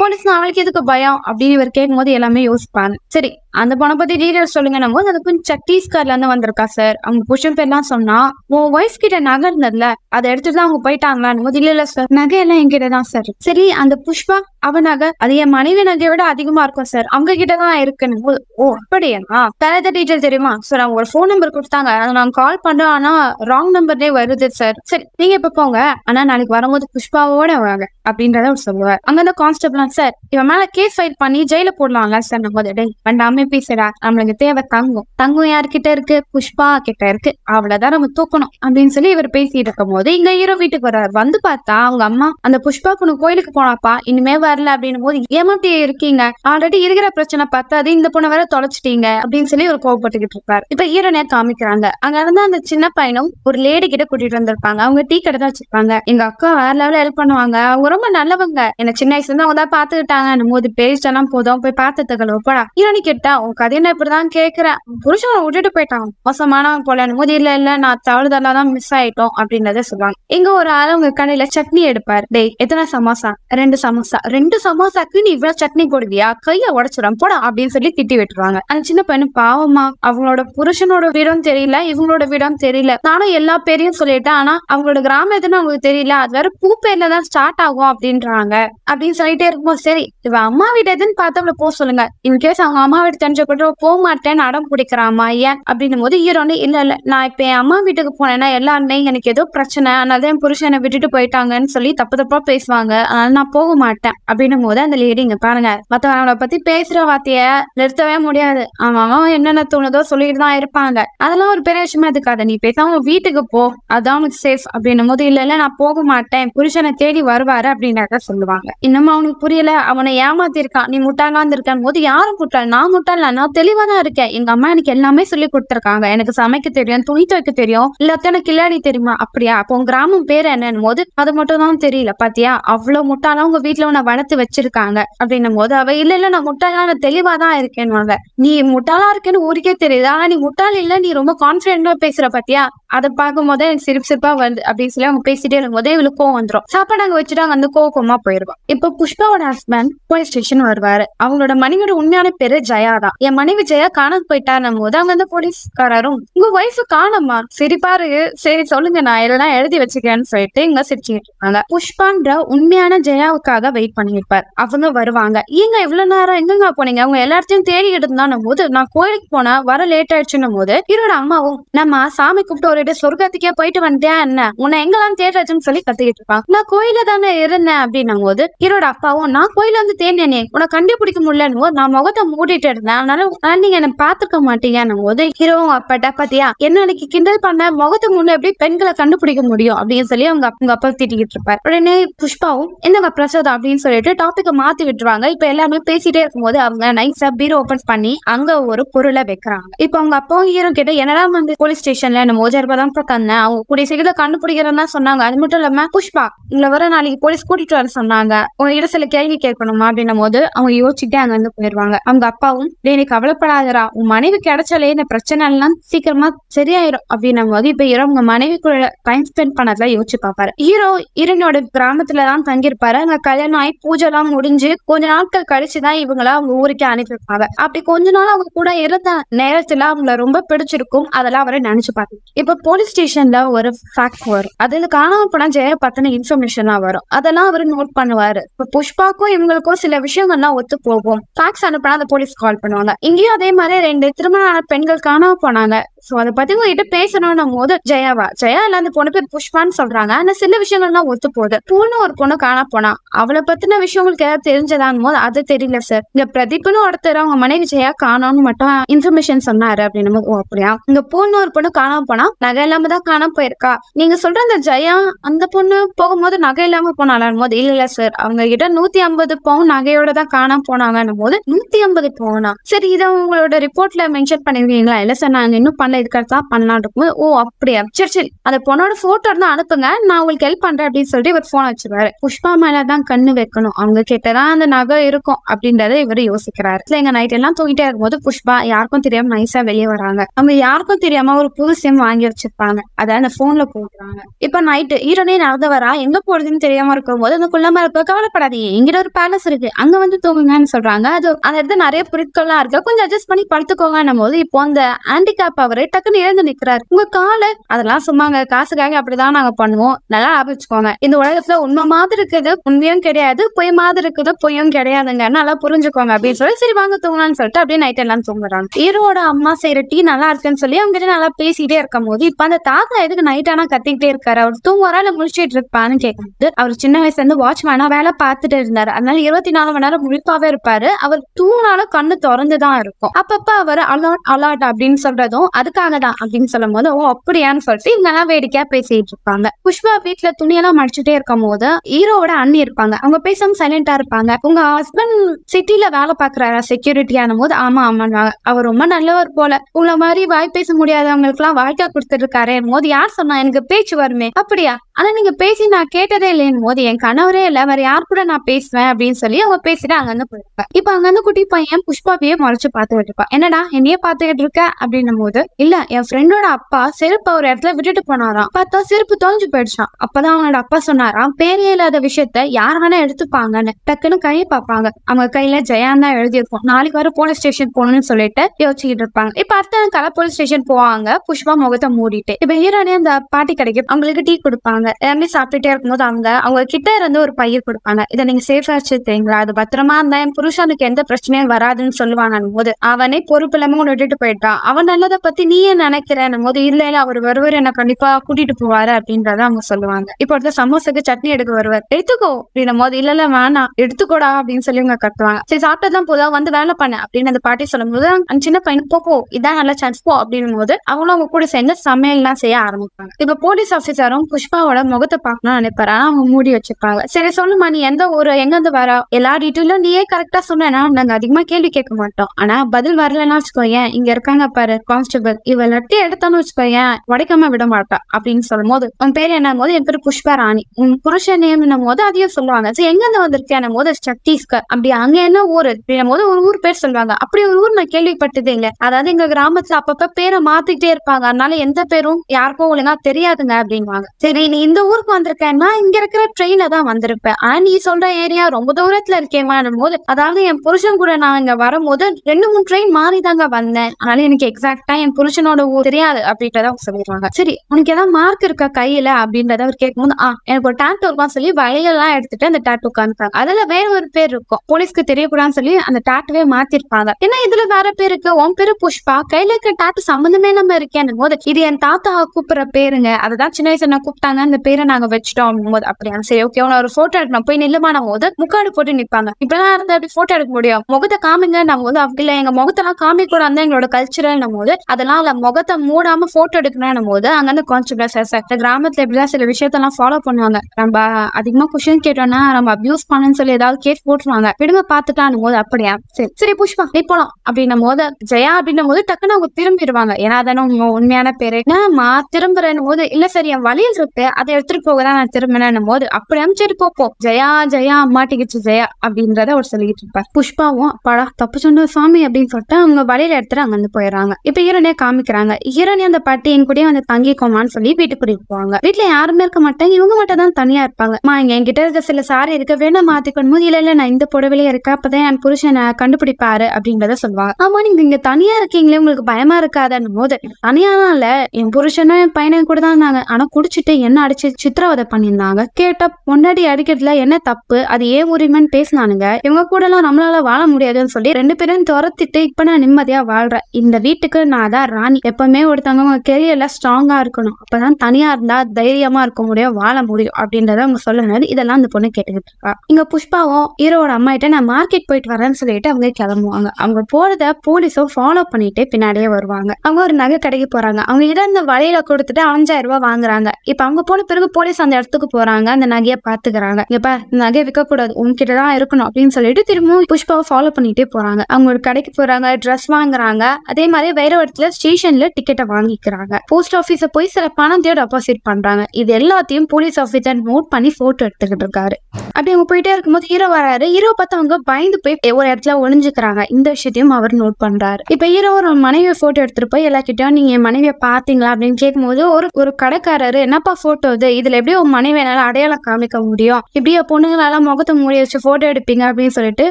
போலீஸ் அவளுக்கு எதுக்கு பயம் அப்படின்னு இவர் கேட்கும் போது எல்லாம் எல்லாமே யோசிப்பாங்க சரி அந்த பணம் பத்தி டீடைல்ஸ் சொல்லுங்க நம்ம அது கொஞ்சம் சத்தீஸ்கர்ல இருந்து வந்திருக்கா சார் அவங்க புஷன் பேர்லாம் சொன்னா உன் வைஃப் கிட்ட நகை இருந்ததுல அதை எடுத்துட்டு தான் அவங்க போயிட்டாங்களான்னு போது இல்ல இல்ல சார் நகை எல்லாம் என்கிட்ட தான் சார் சரி அந்த புஷ்பா அவனாக அது என் மனைவி நகையை விட அதிகமா இருக்கும் சார் அவங்க கிட்ட தான் இருக்குன்னு ஓ அப்படியா கலந்த டீச்சர் தெரியுமா சார் அவங்க ஒரு ஃபோன் நம்பர் கொடுத்தாங்க நான் கால் பண்றோம் ஆனா ராங் நம்பர்லேயே வருது சார் சரி நீங்க இப்ப போங்க ஆனா நாளைக்கு வரும்போது புஷ்பாவோட வாங்க அப்படின்றத அவர் சொல்லுவார் அங்க இருந்த கான்ஸ்டபிளாம் சார் இவன் மேல கேஸ் ஃபைல் பண்ணி ஜெயில போடலாம்ல சார் நம்ம டே வேண்டாமே பேசுடா நம்மளுக்கு தேவை தங்கும் தங்கம் யார்கிட்ட இருக்கு புஷ்பா கிட்ட இருக்கு அவ்வளவுதான் நம்ம தூக்கணும் அப்படின்னு சொல்லி இவர் பேசிட்டு இருக்கும் போது இங்க ஹீரோ வீட்டுக்கு வர்றாரு வந்து பார்த்தா அவங்க அம்மா அந்த புஷ்பா பொண்ணு கோயிலுக்கு போனாப்பா இனிமே வர வரல அப்படின்னு போது ஏமாத்தி இருக்கீங்க ஆல்ரெடி இருக்கிற பிரச்சனை பத்தாது இந்த பொண்ணை வேற தொலைச்சிட்டீங்க அப்படின்னு சொல்லி ஒரு கோவப்பட்டுக்கிட்டு இருப்பாரு இப்ப ஈரனே காமிக்கிறாங்க அங்க இருந்த அந்த சின்ன பையனும் ஒரு லேடி கிட்ட கூட்டிட்டு வந்திருப்பாங்க அவங்க டீ கடை தான் வச்சிருப்பாங்க எங்க அக்கா வேற லெவல ஹெல்ப் பண்ணுவாங்க அவங்க ரொம்ப நல்லவங்க என்ன சின்ன வயசுல இருந்து அவங்க தான் பாத்துக்கிட்டாங்க போது பேசிட்டா போதும் போய் பாத்துக்கல போடா ஈரணி கேட்டா உன் கதை என்ன இப்படிதான் கேக்குறேன் புருஷன் விட்டுட்டு போயிட்டான் மோசமானவன் போல போது இல்ல இல்ல நான் தவறுதலா தான் மிஸ் ஆயிட்டோம் அப்படின்றத சொல்லுவாங்க இங்க ஒரு ஆள் உங்க கடையில சட்னி எடுப்பார் டேய் எத்தனை சமோசா ரெண்டு சமோசா ரெண்டு ரெண்டு சமோசாக்கு நீ இவ்வளவு சட்னி போடுவியா கைய உடச்சிடும் போட அப்படின்னு சொல்லி திட்டி விட்டுருவாங்க அந்த சின்ன பையனு பாவமா அவங்களோட புருஷனோட வீடும் தெரியல இவங்களோட வீடும் தெரியல நானும் எல்லா பேரையும் சொல்லிட்டேன் ஆனா அவங்களோட கிராமம் எதுன்னு அவங்களுக்கு தெரியல அது வேற பூ பேர்ல தான் ஸ்டார்ட் ஆகும் அப்படின்றாங்க அப்படின்னு சொல்லிட்டே இருக்கும்போது சரி இவ அம்மா வீடு எதுன்னு பார்த்து அவளை போக சொல்லுங்க இன்கேஸ் அவங்க அம்மா வீடு தெரிஞ்ச கூட போக மாட்டேன்னு அடம் பிடிக்கிறாமா ஏன் அப்படின்னும் போது ஈரோடு இல்ல இல்ல நான் இப்ப என் அம்மா வீட்டுக்கு போனேன்னா எல்லாருமே எனக்கு ஏதோ பிரச்சனை அதனால என் புருஷனை விட்டுட்டு போயிட்டாங்கன்னு சொல்லி தப்பு தப்பா பேசுவாங்க அதனால நான் போக மாட்டேன் அப்படின்னும் போது அந்த லேடி இங்க பாருங்க மத்தவங்களை பத்தி பேசுற வார்த்தைய நிறுத்தவே முடியாது அவன் என்னென்ன தோணுதோ சொல்லிட்டு தான் இருப்பாங்க அதெல்லாம் ஒரு பெரிய விஷயமா இருக்காது நீ பேசாம வீட்டுக்கு போ அதான் உனக்கு சேஃப் அப்படின்னும் போது இல்ல இல்ல நான் போக மாட்டேன் புருஷனை தேடி வருவாரு அப்படின்னாக்க சொல்லுவாங்க இன்னமும் அவனுக்கு புரியல அவனை ஏமாத்தி இருக்கான் நீ முட்டாளாந்து இருக்கான் போது யாரும் முட்டாள் நான் முட்டாள் நான் தெளிவா தான் இருக்கேன் எங்க அம்மா எனக்கு எல்லாமே சொல்லி கொடுத்துருக்காங்க எனக்கு சமைக்க தெரியும் துணி துவைக்க தெரியும் இல்லாத்தான் எனக்கு கில்லாடி தெரியுமா அப்படியா அப்போ உன் கிராமம் பேர் என்னன்னு போது அது மட்டும் தான் தெரியல பாத்தியா அவ்வளவு முட்டாளா உங்க வீட்டுல உன்னை வளர்த்து வச்சிருக்காங்க அப்படின்னும் போது அவ இல்ல இல்ல நான் முட்டாளா தெளிவா தான் இருக்கேன்னு நீ முட்டாளா இருக்கேன்னு ஊருக்கே தெரியுது ஆனா நீ முட்டாள் இல்ல நீ ரொம்ப கான்பிடென்டா பேசுற பாத்தியா அதை போதே எனக்கு சிரிப்பு சிரிப்பா வந்து அப்படின்னு சொல்லி அவங்க பேசிட்டே இருக்கும்போது இவளுக்கு கோவம் வந்துடும் சாப்பாடு அங்க வச்சுட்டாங்க அந்த கோவமா போயிருவான் இப்போ புஷ்பாவோட ஹஸ்பண்ட் போலீஸ் ஸ்டேஷன் வருவாரு அவங்களோட மனைவியோட உண்மையான பேரு ஜயா தான் என் மனைவி ஜெயா காண போயிட்டாரும் போது அவங்க அந்த போலீஸ்காரரும் உங்க ஒய்ஃப் காணம்மா சரி பாரு சரி சொல்லுங்க நான் எல்லாம் எழுதி வச்சுக்கிறேன்னு சொல்லிட்டு இங்க சிரிச்சுட்டு இருக்காங்க புஷ்பான்ற உண்மையான ஜெயாவுக்காக வெயிட் பண்ணிருப்பார் அவங்க வருவாங்க ஏங்க இவ்வளவு நேரம் எங்கங்க போனீங்க அவங்க எல்லாத்தையும் தேடி இருந்தான போது நான் கோயிலுக்கு போனா வர லேட் ஆயிடுச்சுன்னும் போது இவரோட அம்மாவும் நம்ம சாமி கூப்பிட்டு ஒரு போயிட்டு சொர்க்கத்துக்கே போயிட்டு வந்துட்டேன் என்ன உன்னை எங்கெல்லாம் தேடுறதுன்னு சொல்லி கத்துக்கிட்டு இருப்பான் நான் கோயில தானே இருந்தேன் அப்படின்னும் போது ஹீரோட அப்பாவும் நான் கோயில வந்து தேடினேனே உன்னை கண்டுபிடிக்க முடியலன்னு நான் முகத்தை மூடிட்டு இருந்தேன் அதனால நீங்க என்ன பாத்துக்க மாட்டீங்கன்னு போது ஹீரோவும் அப்பாட்ட பாத்தியா என்ன அன்னைக்கு கிண்டல் பண்ண முகத்தை முன்ன எப்படி பெண்களை கண்டுபிடிக்க முடியும் அப்படின்னு சொல்லி அவங்க உங்க அப்பா திட்டிக்கிட்டு இருப்பார் உடனே புஷ்பாவும் என்னங்க பிரசாத் அப்படின்னு சொல்லிட்டு டாபிக் மாத்தி விட்டுருவாங்க இப்ப எல்லாருமே பேசிட்டே இருக்கும்போது அவங்க நைட்ஸா பீரோ ஓபன் பண்ணி அங்க ஒரு பொருளை வைக்கிறாங்க இப்ப அவங்க அப்பாவும் ஹீரோ கிட்ட என்னடா வந்து போலீஸ் ஸ்டேஷன்ல நம்ம ஓஜர் தான் தந்தேன் அவங்க கூடிய சீக்கிரம் கண்டுபிடிக்கிறேன்னா சொன்னாங்க அது மட்டும் இல்லாம புஷ்பா உங்களை வர நாளைக்கு போலீஸ் கூட்டிட்டு வர சொன்னாங்க உங்ககிட்ட சில கேள்வி கேட்கணுமா அப்படின்னும் போது அவங்க யோசிச்சுட்டே அங்க இருந்து போயிருவாங்க அவங்க அப்பாவும் டே கவலைப்படாதரா உன் மனைவி கிடைச்சாலே இந்த பிரச்சனை எல்லாம் சீக்கிரமா சரியாயிரும் அப்படின்னும் போது இப்ப ஹீரோ உங்க கூட டைம் ஸ்பெண்ட் பண்ணதுல யோசிச்சு பாப்பாரு ஹீரோ ஹீரோனோட கிராமத்துலதான் தான் தங்கியிருப்பாரு அங்க கல்யாணம் ஆகி பூஜை எல்லாம் முடிஞ்சு கொஞ்ச நாட்கள் கழிச்சுதான் இவங்கள அவங்க ஊருக்கே அனுப்பியிருப்பாங்க அப்படி கொஞ்ச நாள் அவங்க கூட இருந்த நேரத்துல அவங்கள ரொம்ப பிடிச்சிருக்கும் அதெல்லாம் அவரை நினைச்சு பார்த்து இப்ப போலீஸ் ஸ்டேஷன்ல ஒரு ஃபேக்ட் வரும் அதுல காணாம போனா ஜெய பத்தின இன்ஃபர்மேஷன்லாம் வரும் அதெல்லாம் அவர் நோட் பண்ணுவாரு இப்ப புஷ்பாக்கும் இவங்களுக்கும் சில விஷயங்கள்லாம் ஒத்து போகும் ஃபேக்ஸ் அனுப்பினா அந்த போலீஸ் கால் பண்ணுவாங்க இங்கேயும் அதே மாதிரி ரெண்டு திருமணம் பெண்கள் காணாம போனாங்க சோ அதை பத்தி உங்ககிட்ட பேசணும்னும் போது ஜெயாவா ஜெயா இல்ல அந்த பொண்ணு பேர் புஷ்பான்னு சொல்றாங்க ஆனா சில விஷயங்கள்லாம் ஒத்து போகுது பூர்ணு ஒரு பொண்ணு காண போனா அவளை பத்தின விஷயங்களுக்கு ஏதாவது தெரிஞ்சதான் போது அது தெரியல சார் இங்க பிரதீப்னு ஒருத்தர் அவங்க மனைவி ஜெயா காணோம்னு மட்டும் இன்ஃபர்மேஷன் சொன்னாரு அப்படின்னு ஓ அப்படியா இங்க பூர்ணு ஒரு பொண்ணு காணாம போனா நகை இல்லாம தான் காணாம போயிருக்கா நீங்க சொல்ற அந்த ஜெயா அந்த பொண்ணு போகும்போது நகை இல்லாம போனாலும் போது இல்ல இல்ல சார் அவங்க கிட்ட நூத்தி ஐம்பது பவுன் நகையோட தான் காணாம போனாங்கன்னும் போது நூத்தி ஐம்பது பவுனா சரி இதை உங்களோட ரிப்போர்ட்ல மென்ஷன் பண்ணிருக்கீங்களா இல்ல சார் நாங்க இன்னும் பண்ணல இதுக்காக தான் பண்ணலாம் இருக்கும் ஓ அப்படியா சரி சரி அந்த பொண்ணோட போட்டோ இருந்தா அனுப்புங்க நான் உங்களுக்கு ஹெல்ப் பண்றேன் அப்படின்னு சொல்லிட்டு இவர் போன் வச்சிருவாரு புஷ்பா மேல தான் கண்ணு வைக்கணும் அவங்க கிட்டதான் அந்த நகை இருக்கும் அப்படின்றத இவர் யோசிக்கிறாரு எங்க நைட் எல்லாம் தூங்கிட்டே இருக்கும்போது புஷ்பா யாருக்கும் தெரியாம நைஸா வெளியே வராங்க அவங்க யாருக்கும் தெரியாம ஒரு புது சிம் வாங்கி வச்சிருப்பாங்க அதை அந்த போன்ல போடுறாங்க இப்ப நைட்டு ஈரனே நடந்து வரா எங்க போறதுன்னு தெரியாம இருக்கும் போது அந்த குள்ளமா இருக்க கவலைப்படாதீங்க இங்கிட்ட ஒரு பேலஸ் இருக்கு அங்க வந்து தூங்குங்கன்னு சொல்றாங்க அது அந்த இடத்துல நிறைய பொருட்கள்லாம் இருக்கு கொஞ்சம் அட்ஜஸ்ட் பண்ணி படுத்துக்கோங்கன்னும் போது இப்போ அந்த ஆண்டிகேப் அவரு டக்குன்னு எழுந்து நிக்கிறாரு உங்க காலு அதெல்லாம் சும்மாங்க காசுக்காக அப்படிதான் நாங்க பண்ணுவோம் நல்லா ஆபிச்சுக்கோங்க இந்த உலகத்துல உண்மை மாதிரி இருக்குது உண்மையும் கிடையாது பொய் மாதிரி இருக்குது பொய்யும் கிடையாதுங்க நல்லா புரிஞ்சுக்கோங்க அப்படின்னு சொல்லி சரி வாங்க தூங்கலாம்னு சொல்லிட்டு அப்படியே நைட் எல்லாம் தூங்குறாங்க ஈரோட அம்மா செய்யற டீ நல்லா இருக்குன்னு சொல்லி அவங்க நல்லா பேசிட்டே இருக்கும் போது இப்ப அந்த தாத்தா எதுக்கு நைட் ஆனா கத்திக்கிட்டே இருக்காரு அவர் தூங்குவாரா முடிச்சுட்டு முடிச்சிட்டு இருப்பான்னு கேட்கும்போது அவர் சின்ன வயசுல இருந்து வாட்ச்மேனா வேலை பார்த்துட்டு இருந்தாரு அதனால இருபத்தி நாலு மணி நேரம் முழுப்பாவே இருப்பாரு அவர் தூங்கினாலும் கண்ணு திறந்துதான் இருக்கும் அப்பப்ப அவர் அலாட் அலாட் அப்படின்னு சொல்றதும் அதுக்காக தான் அப்படின்னு சொல்லும் போது ஓ அப்படியான்னு சொல்லிட்டு இவங்கெல்லாம் வேடிக்கையா பேசிட்டு இருப்பாங்க புஷ்பா வீட்டுல துணியெல்லாம் மடிச்சுட்டே இருக்கும் போது ஹீரோவோட அண்ணி இருப்பாங்க அவங்க பேசாம சைலண்டா இருப்பாங்க உங்க ஹஸ்பண்ட் சிட்டில வேலை பாக்குறாரா செக்யூரிட்டியான போது ஆமா ஆமா அவர் ரொம்ப நல்லவர் போல உங்களை மாதிரி வாய் பேச முடியாதவங்களுக்கு எல்லாம் வாழ்க்கை கொடுத்து ஒருத்தர் போது யார் சொன்னா எனக்கு பேச்சு வருமே அப்படியா ஆனா நீங்க பேசி நான் கேட்டதே இல்லையின் போது என் கணவரே இல்ல வேற யார் கூட நான் பேசுவேன் அப்படின்னு சொல்லி அவங்க பேசிட்டு அங்க இருந்து போயிருப்பா இப்ப அங்க இருந்து குட்டி பையன் புஷ்பாவையே முறைச்சு பாத்துக்கிட்டு இருப்பான் என்னடா என்னையே பாத்துக்கிட்டு இருக்க அப்படின்னும் போது இல்ல என் ஃப்ரெண்டோட அப்பா செருப்பு ஒரு இடத்துல விட்டுட்டு போனாராம் பார்த்தா செருப்பு தொலைஞ்சு போயிடுச்சான் அப்பதான் அவனோட அப்பா சொன்னாராம் பேரே இல்லாத விஷயத்த யார் வேணா எடுத்துப்பாங்கன்னு டக்குன்னு கையை பார்ப்பாங்க அவங்க கையில ஜெயான் தான் எழுதியிருப்போம் நாளைக்கு வர போலீஸ் ஸ்டேஷன் போகணும்னு சொல்லிட்டு யோசிச்சுக்கிட்டு இருப்பாங்க இப்ப அடுத்த கலை போலீஸ் ஸ்டேஷன் போவாங்க புஷ்பா முகத்தை மூடிட்டு இப்ப ஹீரோனே அந்த பாட்டி கடைக்கு அவங்களுக்கு டீ கொடுப்பாங்க எல்லாமே சாப்பிட்டுட்டே இருக்கும்போது அவங்க அவங்க கிட்ட இருந்து ஒரு பயிர் கொடுப்பாங்க இதை நீங்க சேஃபா வச்சிருக்கீங்களா அது பத்திரமா இருந்தா என் புருஷனுக்கு எந்த பிரச்சனையும் வராதுன்னு சொல்லுவாங்க போது அவனே பொறுப்பு இல்லாம உன்னை விட்டுட்டு போயிட்டான் அவன் நல்லதை பத்தி நீ ஏன் நினைக்கிறேன் போது இல்ல இல்ல அவர் வருவார் என்ன கண்டிப்பா கூட்டிட்டு போவாரு அப்படின்றத அவங்க சொல்லுவாங்க இப்போ ஒருத்தர் சமோசுக்கு சட்னி எடுக்க வருவார் எடுத்துக்கோ அப்படின்னும் போது இல்ல இல்ல வேணாம் எடுத்துக்கோடா அப்படின்னு சொல்லி இவங்க கட்டுவாங்க சரி சாப்பிட்டதான் போதா வந்து வேலை பண்ண அப்படின்னு அந்த பாட்டி சொல்லும் போது சின்ன பையன் போ இதான் நல்ல சான்ஸ் போ அப்படின்னும் போது அவங்களும் அவங்க கூட சேர்ந்து சமையல்லாம் செய்ய ஆரம்பிப்பாங்க இப்ப போலீஸ் ஆஃபீஸரும் புஷ்பாவோட முகத்தை பார்க்கணும்னு நினைப்பாரு ஆனா அவங்க மூடி வச்சிருப்பாங்க சரி சொல்லுமா நீ எந்த ஊரு எங்க இருந்து வர எல்லா டீட்டெயிலும் நீயே கரெக்டா சொன்னா நாங்க அதிகமா கேள்வி கேட்க மாட்டோம் ஆனா பதில் வரலன்னா வச்சுக்கோயேன் இங்க இருக்காங்க பாரு கான்ஸ்டபிள் இவ லட்டி எடுத்தான்னு வச்சுக்கோயேன் உடைக்காம விட மாட்டா அப்படின்னு சொல்லும் போது உன் பேர் என்ன போது என் பேர் புஷ்பா ராணி உன் புருஷன் நேம் போது அதையும் சொல்லுவாங்க சரி எங்க இருந்து வந்திருக்கேன் போது சத்தீஸ்கர் அப்படி அங்க என்ன ஊர் அப்படின்னும் போது ஒரு ஊர் பேர் சொல்லுவாங்க அப்படி ஒரு ஊர் நான் கேள்விப்பட்டதே இல்ல அதாவது எங்க கிராமத்துல அப்பப்ப பேரை மாத்திக்கிட்டே இருப்பாங்க அதனால எந்த எந்த பேரும் யாருக்கும் ஒழுங்கா தெரியாதுங்க அப்படின்வாங்க சரி நீ இந்த ஊருக்கு வந்திருக்கேன்னா இங்க இருக்கிற ட்ரெயின்ல தான் வந்திருப்பேன் ஆஹ் நீ சொல்ற ஏரியா ரொம்ப தூரத்துல இருக்கேன் போது அதாவது என் புருஷன் கூட நான் இங்க வரும்போது ரெண்டு மூணு ட்ரெயின் மாறி தாங்க வந்தேன் அதனால எனக்கு எக்ஸாக்டா என் புருஷனோட ஊர் தெரியாது அப்படின்றத சொல்லிடுவாங்க சரி உனக்கு ஏதாவது மார்க் இருக்கா கையில அப்படின்றத அவர் கேட்கும்போது ஆ எனக்கு ஒரு டாட்டோ இருக்கான்னு சொல்லி வயலெல்லாம் எடுத்துட்டு அந்த டாட்டோ காமிப்பாங்க அதுல வேற ஒரு பேர் இருக்கும் போலீஸ்க்கு தெரியக்கூடாதுன்னு சொல்லி அந்த டாட்டோவே மாத்திருப்பாங்க ஏன்னா இதுல வேற பேருக்கு உன் பேரு புஷ்பா கையில இருக்க டாட்டோ சம்பந்தமே நம்ம இருக்கேன் போது இது என் தாத்தா கூப்பிடுற பேருங்க அதுதான் சின்ன வயசுல நான் கூப்பிட்டாங்க அந்த பேரை நாங்க வச்சுட்டோம் போது அப்படியா சரி ஓகே உன ஒரு போட்டோ எடுக்கணும் போய் நில்லுமான போது முக்காடு போட்டு நிப்பாங்க இப்பதான் இருந்தா அப்படி போட்டோ எடுக்க முடியும் முகத்தை காமிங்க நம்ம வந்து அப்படி இல்லை எங்க முகத்தெல்லாம் காமிக்க கூட வந்து எங்களோட கல்ச்சரல் போது அதெல்லாம் இல்ல முகத்தை மூடாம போட்டோ எடுக்கணும் போது அங்க இருந்து கான்சிபிளா சார் கிராமத்துல இப்படிதான் சில விஷயத்தெல்லாம் ஃபாலோ பண்ணுவாங்க நம்ம அதிகமா கொஸ்டின் கேட்டோம்னா நம்ம அபியூஸ் பண்ணுன்னு சொல்லி ஏதாவது கேஸ் போட்டுருவாங்க விடுங்க பாத்துட்டான் போது அப்படியா சரி சரி புஷ்பா நீ போலாம் அப்படின்னும் போது ஜெயா அப்படின்னும் போது டக்குன்னு அவங்க திரும்பிடுவாங்க ஏன்னா தானே உண்மையான பேரு சொல்லிட்டாரு மா திரும்புறேன்னும் போது இல்ல சரி என் வழியில் இருக்கு அதை எடுத்துட்டு போக தான் நான் திரும்பினேன்னும் போது அப்படி சரி போப்போம் ஜெயா ஜெயா மாட்டிக்கிச்சு ஜெயா அப்படின்றத அவர் சொல்லிட்டு இருப்பார் புஷ்பாவும் அப்பாடா தப்பு சொன்ன சுவாமி அப்படின்னு சொல்லிட்டு அவங்க வழியில எடுத்துட்டு அங்க வந்து போயிடுறாங்க இப்ப ஈரனே காமிக்கிறாங்க ஈரனி அந்த பாட்டி என் கூட வந்து தங்கிக்கோமான்னு சொல்லி வீட்டுக்கு போவாங்க வீட்டுல யாருமே இருக்க மாட்டாங்க இவங்க மட்டும் தான் தனியா இருப்பாங்க மா இங்க என்கிட்ட இருக்க சில சாரி இருக்க வேணும் மாத்திக்கணும் போது இல்ல இல்ல நான் இந்த புடவையிலே இருக்க அப்பதான் என் புருஷனை கண்டுபிடிப்பாரு அப்படின்றத சொல்லுவாங்க ஆமா நீங்க இங்க தனியா இருக்கீங்களே உங்களுக்கு பயமா இருக்காதுன்னு போது தனியாலாம் இல்ல என் புருஷனும் என் பையனும் கூட தான் இருந்தாங்க ஆனா குடிச்சிட்டு என்ன அடிச்சு சித்திரவதை பண்ணியிருந்தாங்க கேட்ட முன்னாடி அடிக்கிறதுல என்ன தப்பு அது ஏன் உரிமைன்னு பேசினானுங்க இவங்க கூட எல்லாம் நம்மளால வாழ முடியாதுன்னு சொல்லி ரெண்டு பேரும் துரத்திட்டு இப்ப நான் நிம்மதியா வாழ்றேன் இந்த வீட்டுக்கு நான் தான் ராணி எப்பவுமே ஒருத்தவங்க கெரியர்ல ஸ்ட்ராங்கா இருக்கணும் அப்பதான் தனியா இருந்தா தைரியமா இருக்க முடியும் வாழ முடியும் அப்படின்றத அவங்க சொல்லும்போது இதெல்லாம் அந்த பொண்ணு கேட்டுக்கிட்டு இருக்கா இங்க புஷ்பாவும் ஈரோட அம்மா கிட்ட நான் மார்க்கெட் போயிட்டு வரேன்னு சொல்லிட்டு அவங்க கிளம்புவாங்க அவங்க போறத போலீஸும் ஃபாலோ பண்ணிட்டு பின்னாடியே வருவாங்க அவங்க ஒரு நகை கடைக்கு போறாங்க அவங்க சொல்லிட்டு வலையில கொடுத்துட்டு அஞ்சாயிரம் ரூபாய் வாங்குறாங்க இப்ப அவங்க போன பிறகு போலீஸ் அந்த இடத்துக்கு போறாங்க அந்த நகையை பாத்துக்கிறாங்க இப்ப இந்த நகையை விற்க கூடாது உங்ககிட்ட தான் இருக்கணும் அப்படின்னு சொல்லிட்டு திரும்பவும் புஷ்பாவை ஃபாலோ பண்ணிட்டே போறாங்க அவங்க ஒரு கடைக்கு போறாங்க ட்ரெஸ் வாங்குறாங்க அதே மாதிரி வேற இடத்துல ஸ்டேஷன்ல டிக்கெட்டை வாங்கிக்கிறாங்க போஸ்ட் ஆபீஸ போய் சில பணத்தையும் டெபாசிட் பண்றாங்க இது எல்லாத்தையும் போலீஸ் ஆஃபீஸர் நோட் பண்ணி போட்டோ எடுத்துக்கிட்டு இருக்காரு அப்படி அவங்க போயிட்டே இருக்கும்போது ஹீரோ வராரு ஹீரோ பார்த்து அவங்க பயந்து போய் ஒரு இடத்துல ஒளிஞ்சுக்கிறாங்க இந்த விஷயத்தையும் அவர் நோட் பண்றாரு இப்ப ஹீரோ ஒரு மனைவி போட்டோ எடுத்துட்டு போய் எல்லாக்கிட்டையும் நீங்க மனைவியை பாத்தீங்களா அப்படின்னு கேட்கும்போது ஒரு ஒரு கடைக்காரரு என்னப்பா போட்டோ இது இதுல எப்படி ஒரு மனைவி என்னால அடையாளம் காமிக்க முடியும் இப்படியே பொண்ணுங்களால முகத்தை மூடி வச்சு போட்டோ எடுப்பீங்க அப்படின்னு சொல்லிட்டு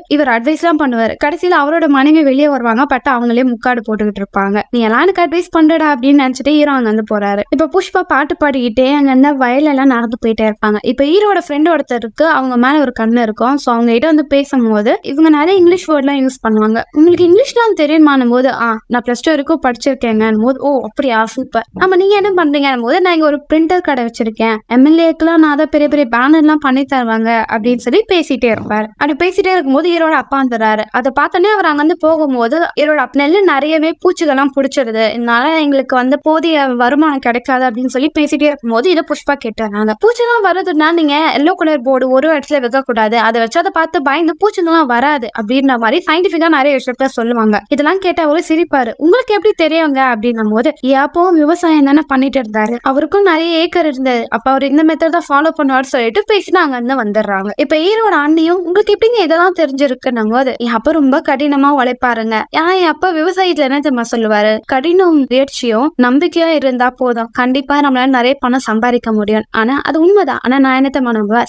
இவர் அட்வைஸ் எல்லாம் பண்ணுவாரு கடைசியில அவரோட மனைவி வெளியே வருவாங்க பட் அவங்களே முக்காடு போட்டுக்கிட்டு இருப்பாங்க நீ எல்லாம் எனக்கு அட்வைஸ் பண்றடா அப்படின்னு நினைச்சிட்டு ஹீரோ அங்க வந்து போறாரு இப்ப புஷ்பா பாட்டு பாடிக்கிட்டே அங்க இருந்த வயல் எல்லாம் நடந்து போயிட்டே இருப்பாங்க இப்ப ஹீரோட ஃப்ரெண்ட் ஒருத்தருக்கு அவங்க அவங்க மேலே ஒரு கண்ணு இருக்கும் ஸோ அவங்க கிட்ட வந்து பேசும்போது இவங்க நிறைய இங்கிலீஷ் வேர்ட்லாம் யூஸ் பண்ணுவாங்க உங்களுக்கு இங்கிலீஷ்லாம் தெரியுமான போது ஆ நான் ப்ளஸ் டூ வரைக்கும் படிச்சிருக்கேங்கன்னு போது ஓ அப்படியா ஆசைப்பேன் நம்ம நீங்கள் என்ன பண்ணுறீங்கன்னு போது நான் இங்கே ஒரு பிரிண்டர் கடை வச்சிருக்கேன் எம்எல்ஏக்கெல்லாம் நான் தான் பெரிய பெரிய பேனர்லாம் பண்ணி தருவாங்க அப்படின்னு சொல்லி பேசிட்டே இருப்பாரு அப்படி பேசிட்டே இருக்கும்போது ஈரோட அப்பா வந்துடுறாரு அதை பார்த்தோன்னே அவர் அங்கேருந்து போகும்போது ஈரோட அப்பனெல்லு நிறையவே பூச்சிகள்லாம் பிடிச்சிருது இதனால எங்களுக்கு வந்து போதிய வருமானம் கிடைக்காது அப்படின்னு சொல்லி பேசிட்டே இருக்கும்போது இதை புஷ்பா கேட்டாங்க பூச்சிலாம் வருதுன்னா நீங்க எல்லோ கலர் போர்டு ஒரு இடத்துல வைக்கக்கூடாது அதை வச்சு அதை பார்த்து பயந்து பூச்சிலாம் வராது அப்படின்ற மாதிரி சயின்டிபிக்கா நிறைய விஷயத்த சொல்லுவாங்க இதெல்லாம் கேட்டா அவரு சிரிப்பாரு உங்களுக்கு எப்படி தெரியுங்க அப்படின்னும் போது எப்பவும் விவசாயம் தானே பண்ணிட்டு இருந்தாரு அவருக்கும் நிறைய ஏக்கர் இருந்தது அப்ப அவர் இந்த மெத்தட் தான் ஃபாலோ பண்ணுவாரு சொல்லிட்டு பேசினா அங்க இருந்து வந்துடுறாங்க இப்ப ஈரோட ஆண்டியும் உங்களுக்கு எப்படிங்க இதெல்லாம் தெரிஞ்சிருக்குன்னும் போது என் அப்பா ரொம்ப கடினமா உழைப்பாருங்க ஏன்னா என் அப்பா விவசாயத்துல என்ன தெரியுமா சொல்லுவாரு கடினம் முயற்சியும் நம்பிக்கையா இருந்தா போதும் கண்டிப்பா நம்மளால நிறைய பணம் சம்பாதிக்க முடியும் ஆனா அது உண்மைதான் ஆனா நான் என்ன தெரியுமா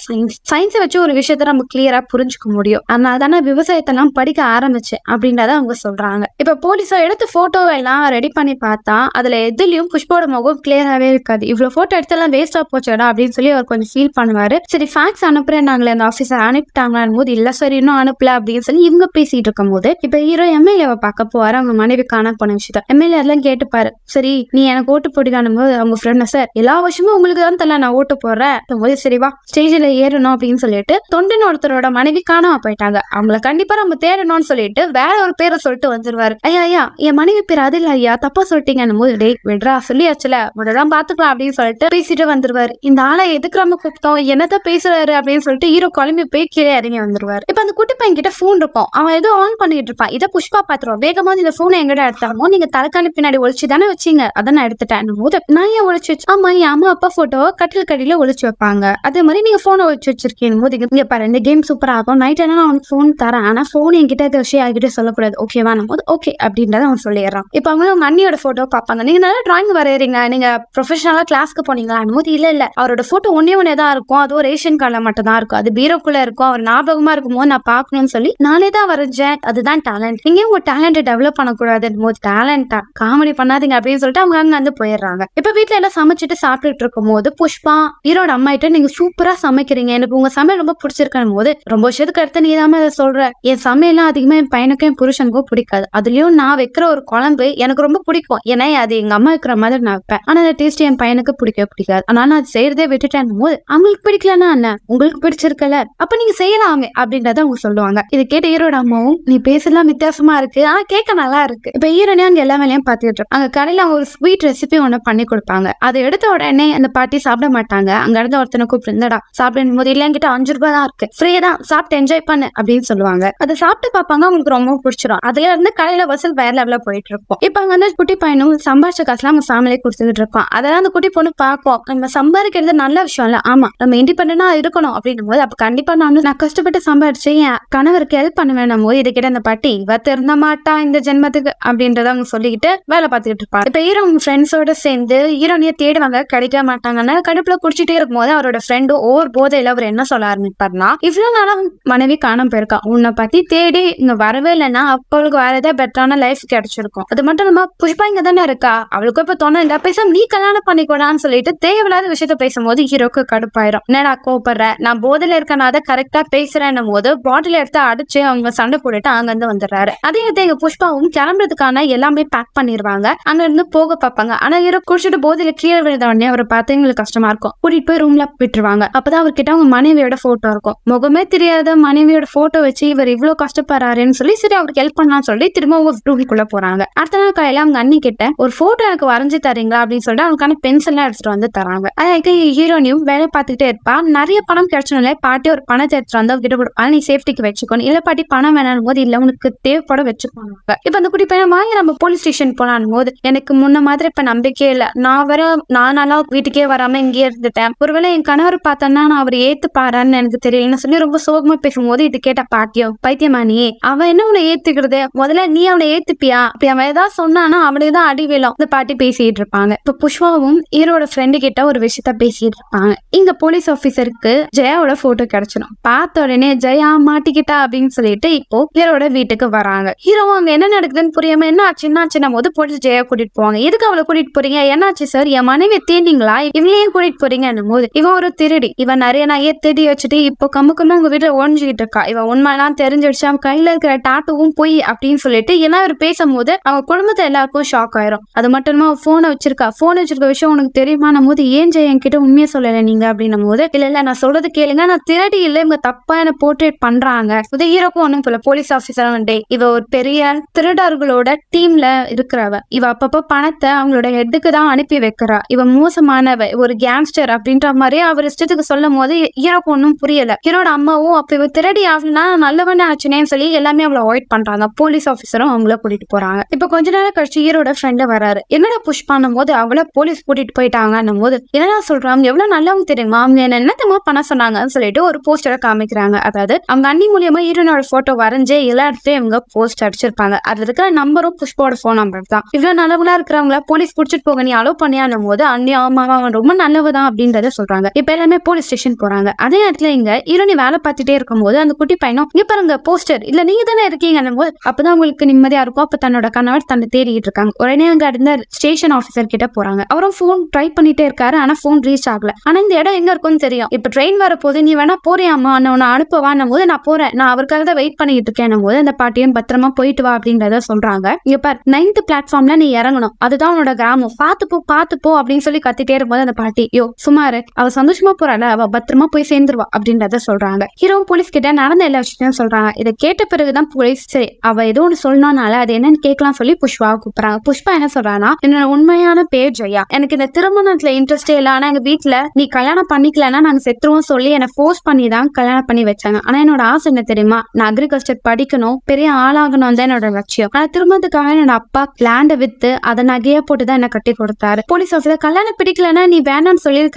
சயின்ஸ் வச்சு ஒரு விஷயத்த நம்ம கிளியரா புரிஞ்சுக்க முடியும் அதனால தானே விவசாயத்தை நான் படிக்க ஆரம்பிச்சேன் அப்படின்றத அவங்க சொல்றாங்க இப்ப போலீஸா எடுத்த போட்டோவை எல்லாம் ரெடி பண்ணி பார்த்தா அதுல எதுலயும் புஷ்போட முகம் கிளியராகவே இருக்காது இவ்வளவு போட்டோ எடுத்தெல்லாம் வேஸ்டா போச்சடா அப்படின்னு சொல்லி அவர் கொஞ்சம் ஃபீல் பண்ணுவாரு சரி ஃபேக்ஸ் அனுப்புறேன் நாங்களே அந்த ஆஃபீஸர் அனுப்பிட்டாங்களான் போது இல்ல சார் இன்னும் அனுப்பல அப்படின்னு சொல்லி இவங்க பேசிட்டு இருக்கும் போது இப்ப ஹீரோ எம்எல்ஏவை பார்க்க போவாரு அவங்க மனைவி காண போன விஷயத்த எம்எல்ஏ அதெல்லாம் கேட்டுப்பாரு சரி நீ எனக்கு ஓட்டு போட்டிதானும் போது அவங்க ஃப்ரெண்ட் சார் எல்லா வருஷமும் உங்களுக்கு தான் தெரியல நான் ஓட்டு போடுறேன் சரி வா ஸ்டேஜ்ல ஏறணும் அப்படின்னு சொல்லிட்டு தொண்டின் ஒருத்தரோட மனைவி காணாம போயிட்டாங்க அவங்களை கண்டிப்பா நம்ம தேடணும்னு சொல்லிட்டு வேற ஒரு பேரை சொல்லிட்டு வந்துருவாரு ஐயா ஐயா என் மனைவி பேர் அது இல்ல ஐயா தப்பா சொல்லிட்டீங்கன்னு போது டே விடுறா சொல்லியாச்சுல உடலாம் பாத்துக்கலாம் அப்படின்னு சொல்லிட்டு பேசிட்டு வந்துருவாரு இந்த ஆளை எதுக்கு நம்ம கூப்பிட்டோம் என்னதான் பேசுறாரு அப்படின்னு சொல்லிட்டு ஹீரோ குழம்பி போய் கீழே இறங்கி வந்துருவாரு இப்ப அந்த குட்டி பையன் கிட்ட போன் இருப்போம் அவன் ஏதோ ஆன் பண்ணிட்டு இருப்பான் இதை புஷ்பா பாத்துருவோம் வேகமா இந்த போனை எங்கடா எடுத்தாமோ நீங்க தலைக்காணி பின்னாடி ஒழிச்சு தானே வச்சீங்க அதை நான் எடுத்துட்டேன் போது நான் ஏன் ஒழிச்சு வச்சு ஆமா என் அம்மா அப்பா போட்டோ கட்டில் கடையில ஒழிச்சு வைப்பாங்க அதே மாதிரி நீங்க போனை ஒழிச்சு வச்சிருக்கீங்க போது இங்க பாரு இந்த கேம் சூப்பராக ஆகும் நைட் என்ன நான் அவனுக்கு ஃபோன் தரேன் ஆனால் ஃபோன் என்கிட்ட இருக்க விஷயம் யார்கிட்ட சொல்லக்கூடாது ஓகேவா போது ஓகே அப்படின்றத அவன் சொல்லிடுறான் இப்போ அவங்க அவங்க அண்ணியோட ஃபோட்டோ பார்ப்பாங்க நீங்கள் நல்லா ட்ராயிங் வரையறீங்க நீங்கள் ப்ரொஃபஷனலா கிளாஸ்க்கு போனீங்களா போது இல்லை இல்லை அவரோட ஃபோட்டோ ஒன்னே ஒன்னே தான் இருக்கும் அதுவும் ரேஷன் கார்டில் மட்டும் தான் இருக்கும் அது பீரோக்குள்ளே இருக்கும் அவர் ஞாபகமாக போது நான் பாக்கணும்னு சொல்லி நானே தான் வரைஞ்சேன் அதுதான் டேலண்ட் நீங்கள் உங்கள் டேலண்ட்டை டெவலப் பண்ணக்கூடாதுன்னு போது டேலண்டா காமெடி பண்ணாதீங்க அப்படின்னு சொல்லிட்டு அவங்க அங்க வந்து போயிடுறாங்க இப்ப வீட்டுல எல்லாம் சமைச்சிட்டு சாப்பிட்டுட்டு இருக்கும் போது புஷ்பா ஈரோட அம்மாயிட்ட நீங்க சூப்பரா சமைக்கிறீங்க எனக்கு உங்க சமையல் ரொம்ப பிடிச்சிருக்கும் போது ரொம்ப வருஷத்துக்கு அடுத்து நீ தான் அதை சொல்ற என் சமையல்லாம் அதிகமா என் பையனுக்கும் என் புருஷனுக்கும் பிடிக்காது அதுலயும் நான் வைக்கிற ஒரு குழம்பு எனக்கு ரொம்ப பிடிக்கும் ஏன்னா அது எங்க அம்மா வைக்கிற மாதிரி நான் வைப்பேன் ஆனா அந்த டேஸ்ட் என் பையனுக்கு பிடிக்கவே பிடிக்காது ஆனா நான் அது செய்யறதே விட்டுட்டேன் போது அவங்களுக்கு பிடிக்கலன்னா என்ன உங்களுக்கு பிடிச்சிருக்கல அப்ப நீங்க செய்யலாமே அப்படின்றத அவங்க சொல்லுவாங்க இது கேட்ட ஈரோட அம்மாவும் நீ பேசலாம் வித்தியாசமா இருக்கு ஆனா கேட்க நல்லா இருக்கு இப்ப ஈரோனே அங்க எல்லா வேலையும் இருக்கோம் அங்க கடையில அவங்க ஒரு ஸ்வீட் ரெசிபி ஒண்ணு பண்ணி கொடுப்பாங்க அதை எடுத்த உடனே அந்த பாட்டி சாப்பிட மாட்டாங்க அங்க இருந்த ஒருத்தனை கூப்பிட்டு இருந்தடா சாப்பிடும் போது இல்ல அஞ்சு ரூபாய் தான் இருக்கு ஃப்ரீயா தான் சாப்பிட்டு என்ஜாய் பண்ணு அப்படின்னு சொல்லுவாங்க அதை சாப்பிட்டு பார்ப்பாங்க அவங்களுக்கு ரொம்ப பிடிச்சிடும் அதுல இருந்து கடையில வசூல் வேற லெவல போயிட்டு இருக்கும் இப்ப அங்க வந்து குட்டி பையனும் சம்பாரிச்ச எல்லாம் அவங்க ஃபேமிலியே கொடுத்துக்கிட்டு இருப்பான் அதெல்லாம் அந்த குட்டி பொண்ணு பார்ப்போம் நம்ம சம்பாதிக்கிறது நல்ல விஷயம் இல்ல ஆமா நம்ம இண்டிபெண்டா இருக்கணும் அப்படின்னும் போது அப்ப கண்டிப்பா நான் நான் கஷ்டப்பட்டு சம்பாரிச்சு என் கணவருக்கு ஹெல்ப் பண்ணுவேன் வேணும் போது இதுக்கிட்ட அந்த பாட்டி இவ திருந்த மாட்டா இந்த ஜென்மத்துக்கு அப்படின்றத அவங்க சொல்லிக்கிட்டு வேலை பார்த்துக்கிட்டு இருப்பாங்க இப்ப ஹீரோ ஃப்ரெண்ட்ஸோட சேர்ந்து ஹீரோனிய தேடுவாங்க கிடைக்க மாட்டாங்கன்னா கடுப்புல குடிச்சிட்டே இருக்கும்போது அவரோட ஃப்ரெண்டும் ஓவர் போதையில அவர் என்ன சொல்ல ஆரம்பிப்பாருனா இவ்வளவு நாளும் மனைவி காணாம போயிருக்கா உன்னை பத்தி தேடி இங்க வரவே இல்லைன்னா அவளுக்கு வேற ஏதாவது பெட்டரான லைஃப் கிடைச்சிருக்கும் அது மட்டும் நம்ம புஷ்பா இங்க தானே இருக்கா அவளுக்கு இப்ப தோணும் இந்த பேசாம நீ கல்யாணம் பண்ணிக்கூடான்னு சொல்லிட்டு தேவையில்லாத விஷயத்த பேசும்போது ஹீரோக்கு கடுப்பாயிரும் என்னடா கோப்படுற நான் போதையில நான் அதை கரெக்டா பேசுறேன்னும் போது பாட்டில எடுத்து அடிச்சு அவங்க சண்டை போட்டுட்டு அங்க இருந்து வந்துடுறாரு அதே இடத்த எங்க புஷ்பாவும் கிளம்புறதுக்கான எல்லாமே பேக் பண்ணிடுவாங்க அங்க இருந்து போக பார்ப்பாங்க ஆனா ஹீரோ குடிச்சிட்டு போதில கீழே விழுந்த உடனே அவரை பார்த்து எங்களுக்கு கஷ்டமா இருக்கும் கூட்டிட்டு போய் ரூம்ல விட்டுருவாங்க அப்பதான் அவர்கிட்ட அவங்க மனைவியோட மனைவியோட ஃபோட்டோ இருக்கும் முகமே தெரியாத மனைவியோட ஃபோட்டோ வச்சு இவர் இவ்வளவு கஷ்டப்படுறாருன்னு சொல்லி சரி அவருக்கு ஹெல்ப் பண்ணலாம்னு சொல்லி திரும்ப அவங்க ரூம்குள்ள போறாங்க அடுத்த நாள் காலையில அவங்க அண்ணி கிட்ட ஒரு போட்டோ எனக்கு வரைஞ்சு தரீங்களா அப்படின்னு சொல்லிட்டு அவங்களுக்கான எல்லாம் எடுத்துட்டு வந்து தராங்க அதுக்கு ஹீரோனியும் வேலை பார்த்துக்கிட்டே இருப்பா நிறைய பணம் கிடைச்சனால பாட்டி ஒரு பணத்தை எடுத்துட்டு வந்து அவங்க கொடுப்பாங்க நீ சேஃப்டிக்கு வச்சுக்கணும் இல்ல பாட்டி பணம் வேணும் போது இல்ல உனக்கு தேவைப்பட வச்சுக்கோங்க இப்ப அந்த குட்டி பையன் வாங்கி நம்ம போலீஸ் ஸ்டேஷன் போலான் போது எனக்கு முன்ன மாதிரி இப்ப நம்பிக்கையே இல்ல நான் வர நான் நல்லா வீட்டுக்கே வராம இங்கேயே இருந்துட்டேன் ஒருவேளை என் கணவர் பார்த்தேன்னா நான் அவர் ஏத்து பாரு யாருன்னு எனக்கு தெரியலன்னு சொல்லி ரொம்ப சோகமா பேசும்போது இது கேட்ட பாட்டியோ பைத்தியமானி அவன் என்ன உன்னை ஏத்துக்கிறது முதல்ல நீ அவனை ஏத்துப்பியா அப்படி அவன் ஏதாவது சொன்னானா அவனுக்கு தான் அடிவேலம் இந்த பாட்டி பேசிட்டு இருப்பாங்க இப்ப புஷ்பாவும் ஈரோட ஃப்ரெண்டு கிட்ட ஒரு விஷயத்த பேசிட்டு இருப்பாங்க இங்க போலீஸ் ஆபீசருக்கு ஜெயாவோட போட்டோ கிடைச்சிடும் பார்த்த உடனே ஜெயா மாட்டிக்கிட்டா அப்படின்னு சொல்லிட்டு இப்போ ஹீரோட வீட்டுக்கு வராங்க ஹீரோ அங்க என்ன நடக்குதுன்னு புரியாம என்ன ஆச்சு என்ன போது போலீஸ் ஜெயா கூட்டிட்டு போவாங்க எதுக்கு அவளை கூட்டிட்டு போறீங்க என்னாச்சு சார் என் மனைவி தேண்டிங்களா இவங்களையும் கூட்டிட்டு போறீங்க போது இவன் ஒரு திருடி இவன் நிறைய நகையை திருடி வச்சுட்டு இப்போ கமுக்கமா அவங்க வீட்டில் ஒழிஞ்சுக்கிட்டு இருக்கா இவன் உண்மையெல்லாம் தெரிஞ்சிடுச்சு அவன் கையில இருக்கிற டாட்டுவும் போய் அப்படின்னு சொல்லிட்டு ஏன்னா அவர் பேசும்போது அவங்க குடும்பத்தை எல்லாருக்கும் ஷாக் ஆயிரும் அது மட்டும் இல்லாம அவன் போனை வச்சிருக்கா போன் வச்சிருக்க விஷயம் உனக்கு தெரியுமான போது ஏன் ஜெய் என்கிட்ட உண்மையை சொல்லலை நீங்க அப்படின்னும் போது இல்ல இல்ல நான் சொல்றது கேளுங்க நான் திருடி இல்லை இவங்க தப்பா என்ன போர்ட்ரேட் பண்றாங்க இது ஹீரோக்கும் ஒண்ணும் போல போலீஸ் ஆஃபீஸர் டே இவ ஒரு பெரிய திருடர்களோட டீம்ல இருக்கிறவ இவ அப்பப்போ பணத்தை அவங்களோட ஹெட்டுக்கு தான் அனுப்பி வைக்கிறா இவ மோசமானவ ஒரு கேங்ஸ்டர் அப்படின்ற மாதிரி அவர் இஷ்டத்துக்கு சொல்லும் போது ஹீரோக்கு ஒன்றும் புரியல ஹீரோட அம்மாவும் அப்போ இவ திருடி ஆகலனா நல்லவனே ஆச்சுனேன்னு சொல்லி எல்லாமே அவளை அவாய்ட் பண்றாங்க போலீஸ் ஆஃபீஸரும் அவங்கள கூட்டிட்டு போறாங்க இப்போ கொஞ்ச நேரம் கழிச்சு ஹீரோட ஃப்ரெண்டு வராரு என்னடா புஷ் பண்ணும் போது அவளை போலீஸ் கூட்டிட்டு போயிட்டாங்கன்னும் போது என்னடா சொல்றாங்க எவ்வளவு நல்லவங்க தெரியுமா அவங்க என்ன என்னத்தமா பண்ண சொன்னாங்கன்னு சொல்லிட்டு ஒரு போஸ்டரை காமிக்கிறாங்க அதாவது அவங்க அண்ணி மூலியமா ஹீரோனோட போட்டோ வரைஞ்சே எல்லா இடத்துலயும் இவங்க போஸ்ட் அடிச்சிருப்பாங்க அது இருக்கிற நம்பரும் புஷ்போட போன் நம்பர் தான் இவ்வளவு நல்லவங்களா இருக்கிறவங்கள போலீஸ் பிடிச்சிட்டு போக நீ அலோ பண்ணியானும் போது அண்ணி ஆமா அவன் ரொம்ப நல்லவதான் அப்படின்றத சொல்றாங்க இப்ப எல்லாமே போலீஸ் ஸ்டேஷன் போறாங்க அதே நேரத்துல இங்க இரணி வேலை பார்த்துட்டே இருக்கும்போது அந்த குட்டி பையனும் இங்க பாருங்க போஸ்டர் இல்ல நீங்க தானே இருக்கீங்க போது அப்பதான் உங்களுக்கு நிம்மதியா இருக்கும் அப்ப தன்னோட கணவர் தன்னை தேடிட்டு இருக்காங்க உடனே அங்க இருந்த ஸ்டேஷன் ஆபீசர் கிட்ட போறாங்க அவரும் போன் ட்ரை பண்ணிட்டே இருக்காரு ஆனா போன் ரீச் ஆகல ஆனா இந்த இடம் எங்க இருக்கும்னு தெரியும் இப்ப ட்ரெயின் வர போது நீ வேணா போறியாமா நான் உன்னை அனுப்பவான்னும் போது நான் போறேன் நான் அவருக்காக தான் வெயிட் பண்ணிட்டு இருக்கேன் போது அந்த பாட்டியும் பத்திரமா போயிட்டு வா அப்படிங்கறத சொல்றாங்க இங்க பார் நைன்த் பிளாட்ஃபார்ம்ல நீ இறங்கணும் அதுதான் உன்னோட கிராமம் பாத்து போ பாத்து போ அப்படின்னு சொல்லி கத்திட்டே இருக்கும்போது அந்த பாட்டி யோ சுமாரு அவ சந்தோஷமா போறாள அவ பத்திரமா போய் சேர்ந்து வந்துருவா அப்படின்றத சொல்றாங்க ஹீரோ போலீஸ் கிட்ட நடந்த எல்லா விஷயத்தையும் சொல்றாங்க இதை கேட்ட பிறகுதான் போலீஸ் சரி அவ ஏதோ ஒன்று சொல்லணும்னால அது என்னன்னு கேட்கலாம் சொல்லி புஷ்பாவை கூப்பிடுறாங்க புஷ்பா என்ன சொல்றான்னா என்னோட உண்மையான பேர் ஜெயா எனக்கு இந்த திருமணத்துல இன்ட்ரெஸ்டே இல்லை ஆனா எங்க வீட்டுல நீ கல்யாணம் பண்ணிக்கலன்னா நாங்க செத்துருவோம் சொல்லி என்னை ஃபோர்ஸ் பண்ணி தான் கல்யாணம் பண்ணி வச்சாங்க ஆனா என்னோட ஆசை என்ன தெரியுமா நான் அக்ரிகல்ச்சர் படிக்கணும் பெரிய ஆளாகணும் தான் என்னோட லட்சியம் ஆனா திருமணத்துக்காக என்னோட அப்பா லேண்டை வித்து அதை நகையா போட்டு தான் என்ன கட்டி கொடுத்தாரு போலீஸ் ஆஃபீஸர் கல்யாணம் பிடிக்கலன்னா நீ வேணாம்னு சொல்லியிருக்க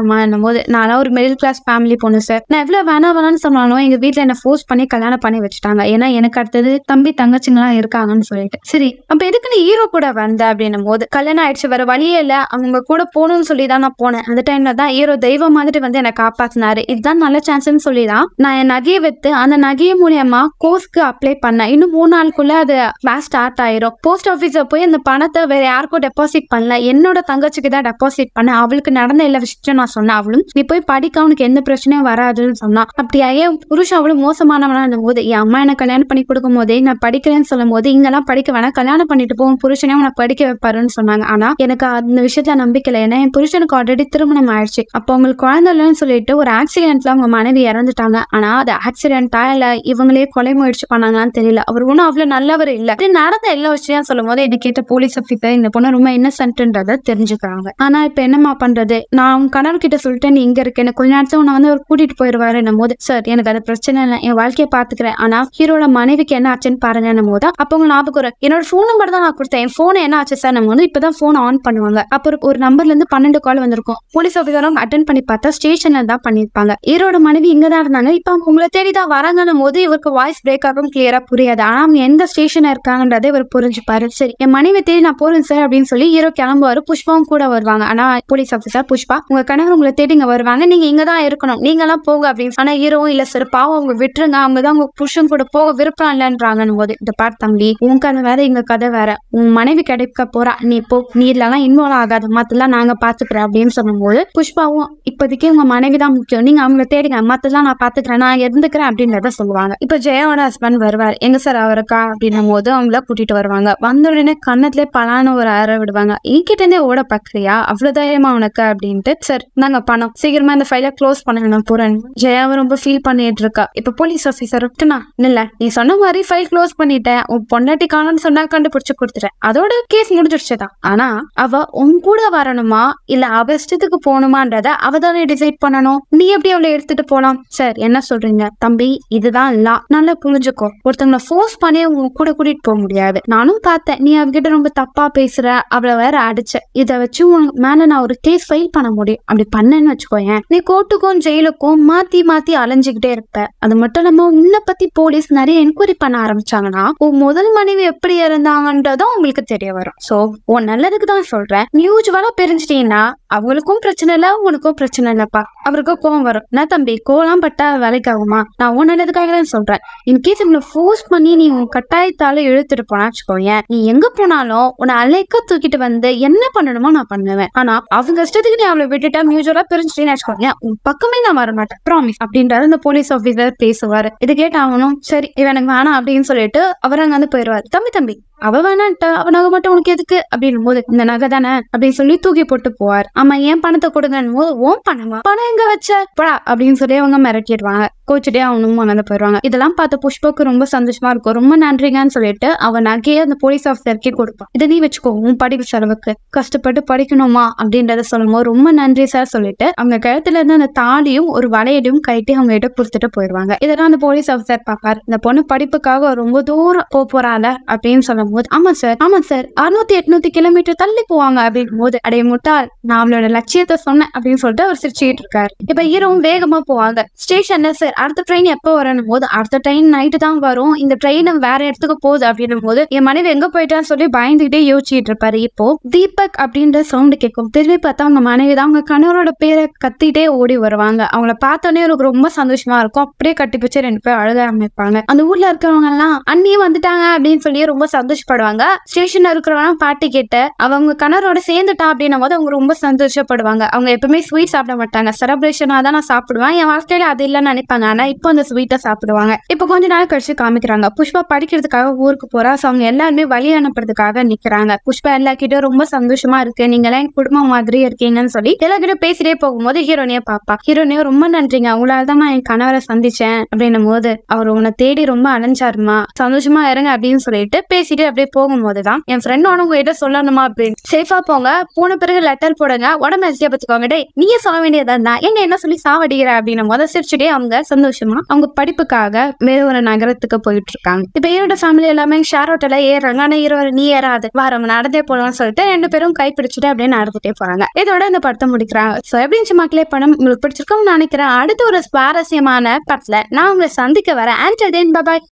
நம்ம என்னும் போது நான் ஒரு மிடில் கிளாஸ் ஃபேமிலி பொண்ணு சார் நான் எவ்வளவு வேணா வேணாம்னு சொன்னாலும் எங்க வீட்டுல என்ன ஃபோர்ஸ் பண்ணி கல்யாணம் பண்ணி வச்சுட்டாங்க ஏன்னா எனக்கு அடுத்தது தம்பி தங்கச்சிங்கலாம் இருக்காங்கன்னு சொல்லிட்டு சரி அப்ப எதுக்கு நீ ஹீரோ கூட வந்த அப்படின்னும் போது கல்யாணம் ஆயிடுச்சு வேற வழியே இல்ல அவங்க கூட போகணும்னு சொல்லி தான் நான் போனேன் அந்த டைம்ல தான் ஹீரோ தெய்வம் மாதிரி வந்து என்னை காப்பாத்தினாரு இதுதான் நல்ல சான்ஸ்ன்னு சொல்லி தான் நான் என் நகையை வித்து அந்த நகையை மூலியமா கோர்ஸ்க்கு அப்ளை பண்ணேன் இன்னும் மூணு நாளுக்குள்ள அது கிளாஸ் ஸ்டார்ட் ஆயிரும் போஸ்ட் ஆஃபீஸில் போய் அந்த பணத்தை வேற யாருக்கும் டெபாசிட் பண்ணல என்னோட தங்கச்சிக்கு தான் டெபாசிட் பண்ணேன் அவளுக்கு நடந்த எல்லா விஷயத்தையும் நான் சொன்னேன் அவளும் நீ போய் படிக்க அவனுக்கு எந்த பிரச்சனை பிரச்சனையும் வராதுன்னு சொன்னான் அப்படியா ஏன் புருஷன் அவ்வளவு மோசமானவனா போது என் அம்மா எனக்கு கல்யாணம் பண்ணி கொடுக்கும் போதே நான் படிக்கிறேன்னு சொல்லும் போது இங்கெல்லாம் படிக்க வேணா கல்யாணம் பண்ணிட்டு போவோம் புருஷனே உனக்கு படிக்க வைப்பாருன்னு சொன்னாங்க ஆனா எனக்கு அந்த விஷயத்துல நம்பிக்கை இல்லை ஏன்னா என் புருஷனுக்கு ஆல்ரெடி திருமணம் ஆயிடுச்சு அப்போ அவங்களுக்கு குழந்தை இல்லைன்னு சொல்லிட்டு ஒரு ஆக்சிடென்ட்ல அவங்க மனைவி இறந்துட்டாங்க ஆனா அது ஆக்சிடென்டா இல்ல இவங்களே கொலை முயற்சி பண்ணாங்களான்னு தெரியல அவர் ஒன்றும் அவ்வளவு நல்லவர் இல்ல இது நடந்த எல்லா விஷயம் சொல்லும் போது இது கேட்ட போலீஸ் ஆஃபீஸர் இந்த பொண்ணு ரொம்ப இன்னசென்ட்ன்றத தெரிஞ்சுக்கிறாங்க ஆனா இப்ப என்னமா பண்றது நான் அவங்க கணவர் கிட்ட சொல்லிட்டு நீ இங்க இருக்கேன் எனக்கு கொஞ்ச நேரத்தை உன்னை வந்து ஒரு கூட்டிட்டு போயிடுவாருன்னும் போது சார் எனக்கு அது பிரச்சனை இல்லை என் வாழ்க்கையை பாத்துக்கிறேன் ஆனா ஹீரோட மனைவிக்கு என்ன ஆச்சுன்னு பாருங்கன்னும் போது அப்போ உங்க ஞாபகம் என்னோட ஃபோன் நம்பர் தான் நான் கொடுத்தேன் என் ஃபோன் என்ன ஆச்சு சார் நம்ம வந்து இப்பதான் போன் ஆன் பண்ணுவாங்க அப்புறம் ஒரு நம்பர்ல இருந்து பன்னெண்டு கால் வந்திருக்கும் போலீஸ் அவங்க அட்டன் பண்ணி பார்த்தா ஸ்டேஷன்ல தான் பண்ணிருப்பாங்க ஹீரோட மனைவி இங்க தான் இருந்தாங்க இப்ப அவங்க உங்களை தேடி தான் வராங்கன்னும் போது இவருக்கு வாய்ஸ் பிரேக் ஆகும் கிளியரா புரியாது ஆனா அவங்க எந்த ஸ்டேஷன் இருக்காங்கன்றதை இவர் புரிஞ்சுப்பாரு சரி என் மனைவி தேடி நான் போறேன் சார் அப்படின்னு சொல்லி ஹீரோ கிளம்புவாரு புஷ்பாவும் கூட வருவாங்க ஆனா போலீஸ் ஆஃபீஸர் புஷ்பா உங்க கணவர் உங்களை தேடி வருவாங்க நீங்க இங்க தான் இருக்கணும் நீங்களாம் போங்க அப்படின்னு ஆனா ஹீரோவும் இல்ல சார் பாவம் அவங்க விட்டுருங்க அவங்க தான் உங்க புருஷன் கூட போக விருப்பம் இல்லைன்றாங்கன்னு போது இந்த பார் தம்பி உன் கதை வேற எங்க கதை வேற உன் மனைவி கிடைக்க போறா நீ போ நீர்லாம் இன்வால்வ் ஆகாத மத்தெல்லாம் நாங்க பாத்துக்கிறோம் அப்படின்னு சொல்லும்போது புஷ்பாவும் இப்போதைக்கே உங்க மனைவி தான் முக்கியம் நீங்க அவங்கள தேடுங்க மத்தெல்லாம் நான் பாத்துக்கிறேன் நான் இருந்துக்கிறேன் அப்படின்றத சொல்லுவாங்க இப்ப ஜெயாவோட ஹஸ்பண்ட் வருவார் எங்க சார் அவருக்கா அப்படின்னும் போது அவங்கள கூட்டிட்டு வருவாங்க வந்த உடனே கண்ணத்துல பலான ஒரு அற விடுவாங்க என்கிட்ட இருந்தே ஓட பாக்குறியா அவ்வளவுதான் உனக்கு அப்படின்ட்டு சார் நாங்க பணம் சீக்கிரமா இந்த ஃபைல க்ளோஸ் பண்ணணும் நான் போறேன் ஜெயாவை ரொம்ப ஃபீல் பண்ணிட்டு இருக்கா இப்ப போலீஸ் ஆஃபீஸர் விட்டுனா இல்ல நீ சொன்ன மாதிரி ஃபைல் க்ளோஸ் பண்ணிட்டேன் உன் பொண்டாட்டி காணும்னு சொன்னா கண்டுபிடிச்சு கொடுத்துட்டேன் அதோட கேஸ் முடிஞ்சிருச்சுதான் ஆனா அவ உன் கூட வரணுமா இல்ல அவ இஷ்டத்துக்கு போகணுமான்றத அவ தானே டிசைட் பண்ணணும் நீ எப்படி அவளை எடுத்துட்டு போலாம் சார் என்ன சொல்றீங்க தம்பி இதுதான் லா நல்லா புரிஞ்சுக்கோ ஒருத்தங்களை ஃபோர்ஸ் பண்ணி உங்க கூட கூட்டிட்டு போக முடியாது நானும் பார்த்தேன் நீ அவகிட்ட ரொம்ப தப்பா பேசுற அவளை வேற அடிச்ச இதை வச்சு உன் மேல நான் ஒரு கேஸ் ஃபைல் பண்ண முடியும் அப்படி பண்ணேன்னு வச்சுக்கோயேன் நீ கோர்ட்டுக்கும் ஜெயில் ஜெயிலுக்கும் மாத்தி மாத்தி அலைஞ்சுகிட்டே இருப்ப அது மட்டும் இல்லாம உன்னை பத்தி போலீஸ் நிறைய என்கொயரி பண்ண ஆரம்பிச்சாங்கன்னா உன் முதல் மனைவி எப்படி இருந்தாங்கன்றதும் உங்களுக்கு தெரிய வரும் சோ உன் நல்லதுக்கு தான் சொல்றேன் மியூச்சுவலா பிரிஞ்சிட்டீங்கன்னா அவங்களுக்கும் பிரச்சனை இல்ல உனக்கும் பிரச்சனை இல்லப்பா அவருக்கு கோவம் வரும் நான் தம்பி கோலாம் பட்டா வேலைக்கு ஆகுமா நான் உன் நல்லதுக்காக தான் சொல்றேன் இன்கேஸ் இவனை ஃபோர்ஸ் பண்ணி நீ உன் கட்டாயத்தால இழுத்துட்டு போனா வச்சுக்கோங்க நீ எங்க போனாலும் உன்னை அலைக்க தூக்கிட்டு வந்து என்ன பண்ணணுமோ நான் பண்ணுவேன் ஆனா அவங்க இஷ்டத்துக்கு நீ அவளை விட்டுட்டா மியூச்சுவலா பிரிஞ்சிட்டேன்னு வச்சுக்கோங்க உன் பக்கமே நான் வரமாட்டேன் ப்ராமிஸ் அப்படின்றாரு அந்த போலீஸ் ஆஃபீஸர் பேசுவாரு இது கேட்டு அவனும் சரி இவனுக்கு வேணாம் அப்படின்னு சொல்லிட்டு அவர் அங்க வந்து போயிடுவாரு தம்பி தம்பி அவ வேணான்ட்டா அவ நகை மட்டும் உனக்கு எதுக்கு அப்படின் போது இந்த நகை தானே அப்படின்னு சொல்லி தூக்கி போட்டு போவார் ஆமா ஏன் பணத்தை கொடுங்க போது ஓம் பணமா பணம் எங்க வச்ச படா அப்படின்னு சொல்லி அவங்க மிரட்டிடுவாங்க கோச்சிட்டே அவனும் மனதை போயிடுவாங்க இதெல்லாம் பார்த்து புஷ்பாவுக்கு ரொம்ப சந்தோஷமா இருக்கும் ரொம்ப நன்றிங்கன்னு சொல்லிட்டு அவன் நகையை அந்த போலீஸ் ஆஃபீஸருக்கே கொடுப்பான் இதை நீ வச்சுக்கோ உன் படிப்பு செலவுக்கு கஷ்டப்பட்டு படிக்கணுமா அப்படின்றத சொல்லும் போது ரொம்ப நன்றி சார் சொல்லிட்டு அவங்க கழுத்துல இருந்து அந்த தாலியும் ஒரு வளையடியும் கட்டி அவங்க கிட்ட கொடுத்துட்டு போயிடுவாங்க இதெல்லாம் அந்த போலீஸ் ஆஃபீஸர் பார்ப்பார் இந்த பொண்ணு படிப்புக்காக ரொம்ப தூரம் போறாள அப்படின்னு சொல்லும் போது ஆமா சார் ஆமா சார் அறுநூத்தி எட்நூத்தி கிலோமீட்டர் தள்ளி போவாங்க அப்படின் போது அடைய முட்டாள் நான் அவளோட லட்சியத்தை சொன்னேன் அப்படின்னு சொல்லிட்டு அவர் சிரிச்சுட்டு இருக்காரு இப்ப இரவும் வேகமா போவாங்க ஸ்டேஷன்ல சார் அடுத்த ட்ரெயின் எப்போ வரணும் போது அடுத்த ட்ரெயின் நைட்டு தான் வரும் இந்த ட்ரெயினும் வேற இடத்துக்கு போகுது அப்படின்னும் போது என் மனைவி எங்க போயிட்டான்னு சொல்லி பயந்துகிட்டே யோசிச்சுட்டு இருப்பாரு இப்போ தீபக் அப்படின்ற சவுண்டு கேட்கும் திரும்பி பார்த்தா அவங்க மனைவி தான் அவங்க கணவரோட பேரை கத்திட்டே ஓடி வருவாங்க அவங்கள பார்த்தோன்னே எனக்கு ரொம்ப சந்தோஷமா இருக்கும் அப்படியே கட்டி ரெண்டு பேரும் அழுக ஆரம்பிப்பாங்க அந்த ஊர்ல இருக்கிறவங்க எல்லாம் அண்ணியும் வந்துட்டாங்க அப்படின்னு சொல்லி ரொம்ப சந்தோஷம் சந்தோஷப்படுவாங்க ஸ்டேஷன்ல இருக்கிறவங்க பாட்டு கேட்ட அவங்க கணவரோட சேர்ந்துட்டா அப்படின்னும் போது அவங்க ரொம்ப சந்தோஷப்படுவாங்க அவங்க எப்பவுமே ஸ்வீட் சாப்பிட மாட்டாங்க செலப்ரேஷனாக தான் நான் சாப்பிடுவேன் என் வாழ்க்கையில அது இல்லைன்னு நினைப்பாங்க ஆனா இப்போ அந்த ஸ்வீட்டை சாப்பிடுவாங்க இப்போ கொஞ்ச நாள் கழிச்சு காமிக்கிறாங்க புஷ்பா படிக்கிறதுக்காக ஊருக்கு போறா சோ அவங்க எல்லாருமே வழி அனுப்புறதுக்காக நிக்கிறாங்க புஷ்பா கிட்டே ரொம்ப சந்தோஷமா இருக்கு நீங்க எல்லாம் என் குடும்பம் மாதிரி இருக்கீங்கன்னு சொல்லி எல்லாக்கிட்டும் பேசிட்டே போகும்போது ஹீரோனியா பாப்பா ஹீரோனியா ரொம்ப நன்றிங்க அவங்களால தான் நான் என் கணவரை சந்திச்சேன் அப்படின்னும் போது அவர் உன்னை தேடி ரொம்ப அலைஞ்சாருமா சந்தோஷமா இறங்க அப்படின்னு சொல்லிட்டு பேசிட்டு அப்படியே போகும்போது தான் என் ஃப்ரெண்ட் உங்ககிட்ட சொல்லணுமா அப்படின்னு சேஃபா போங்க போன பிறகு லெட்டர் போடுங்க உடம்பு எஸ்டியா பத்துக்கோங்க டே நீயே சாக வேண்டியதா இருந்தா எங்க என்ன சொல்லி சாவடிக்கிற அப்படின்னு முத சிரிச்சுட்டே அவங்க சந்தோஷமா அவங்க படிப்புக்காக வேற ஒரு நகரத்துக்கு போயிட்டு இருக்காங்க இப்ப ஈரோட ஃபேமிலி எல்லாமே ஷேர் ஹோட்டல ஏறாங்க ஆனா இருவர் நீ ஏறாது வாரம் நடந்தே போலாம்னு சொல்லிட்டு ரெண்டு பேரும் கை பிடிச்சிட்டு அப்படியே நடந்துட்டே போறாங்க இதோட இந்த படத்தை முடிக்கிறாங்க சோ எப்படி இருந்துச்சு மக்களே படம் உங்களுக்கு பிடிச்சிருக்கோம்னு நினைக்கிறேன் அடுத்த ஒரு சுவாரஸ்யமான படத்துல நான் உங்களை சந்திக்க வரேன் அண்ட் பாய்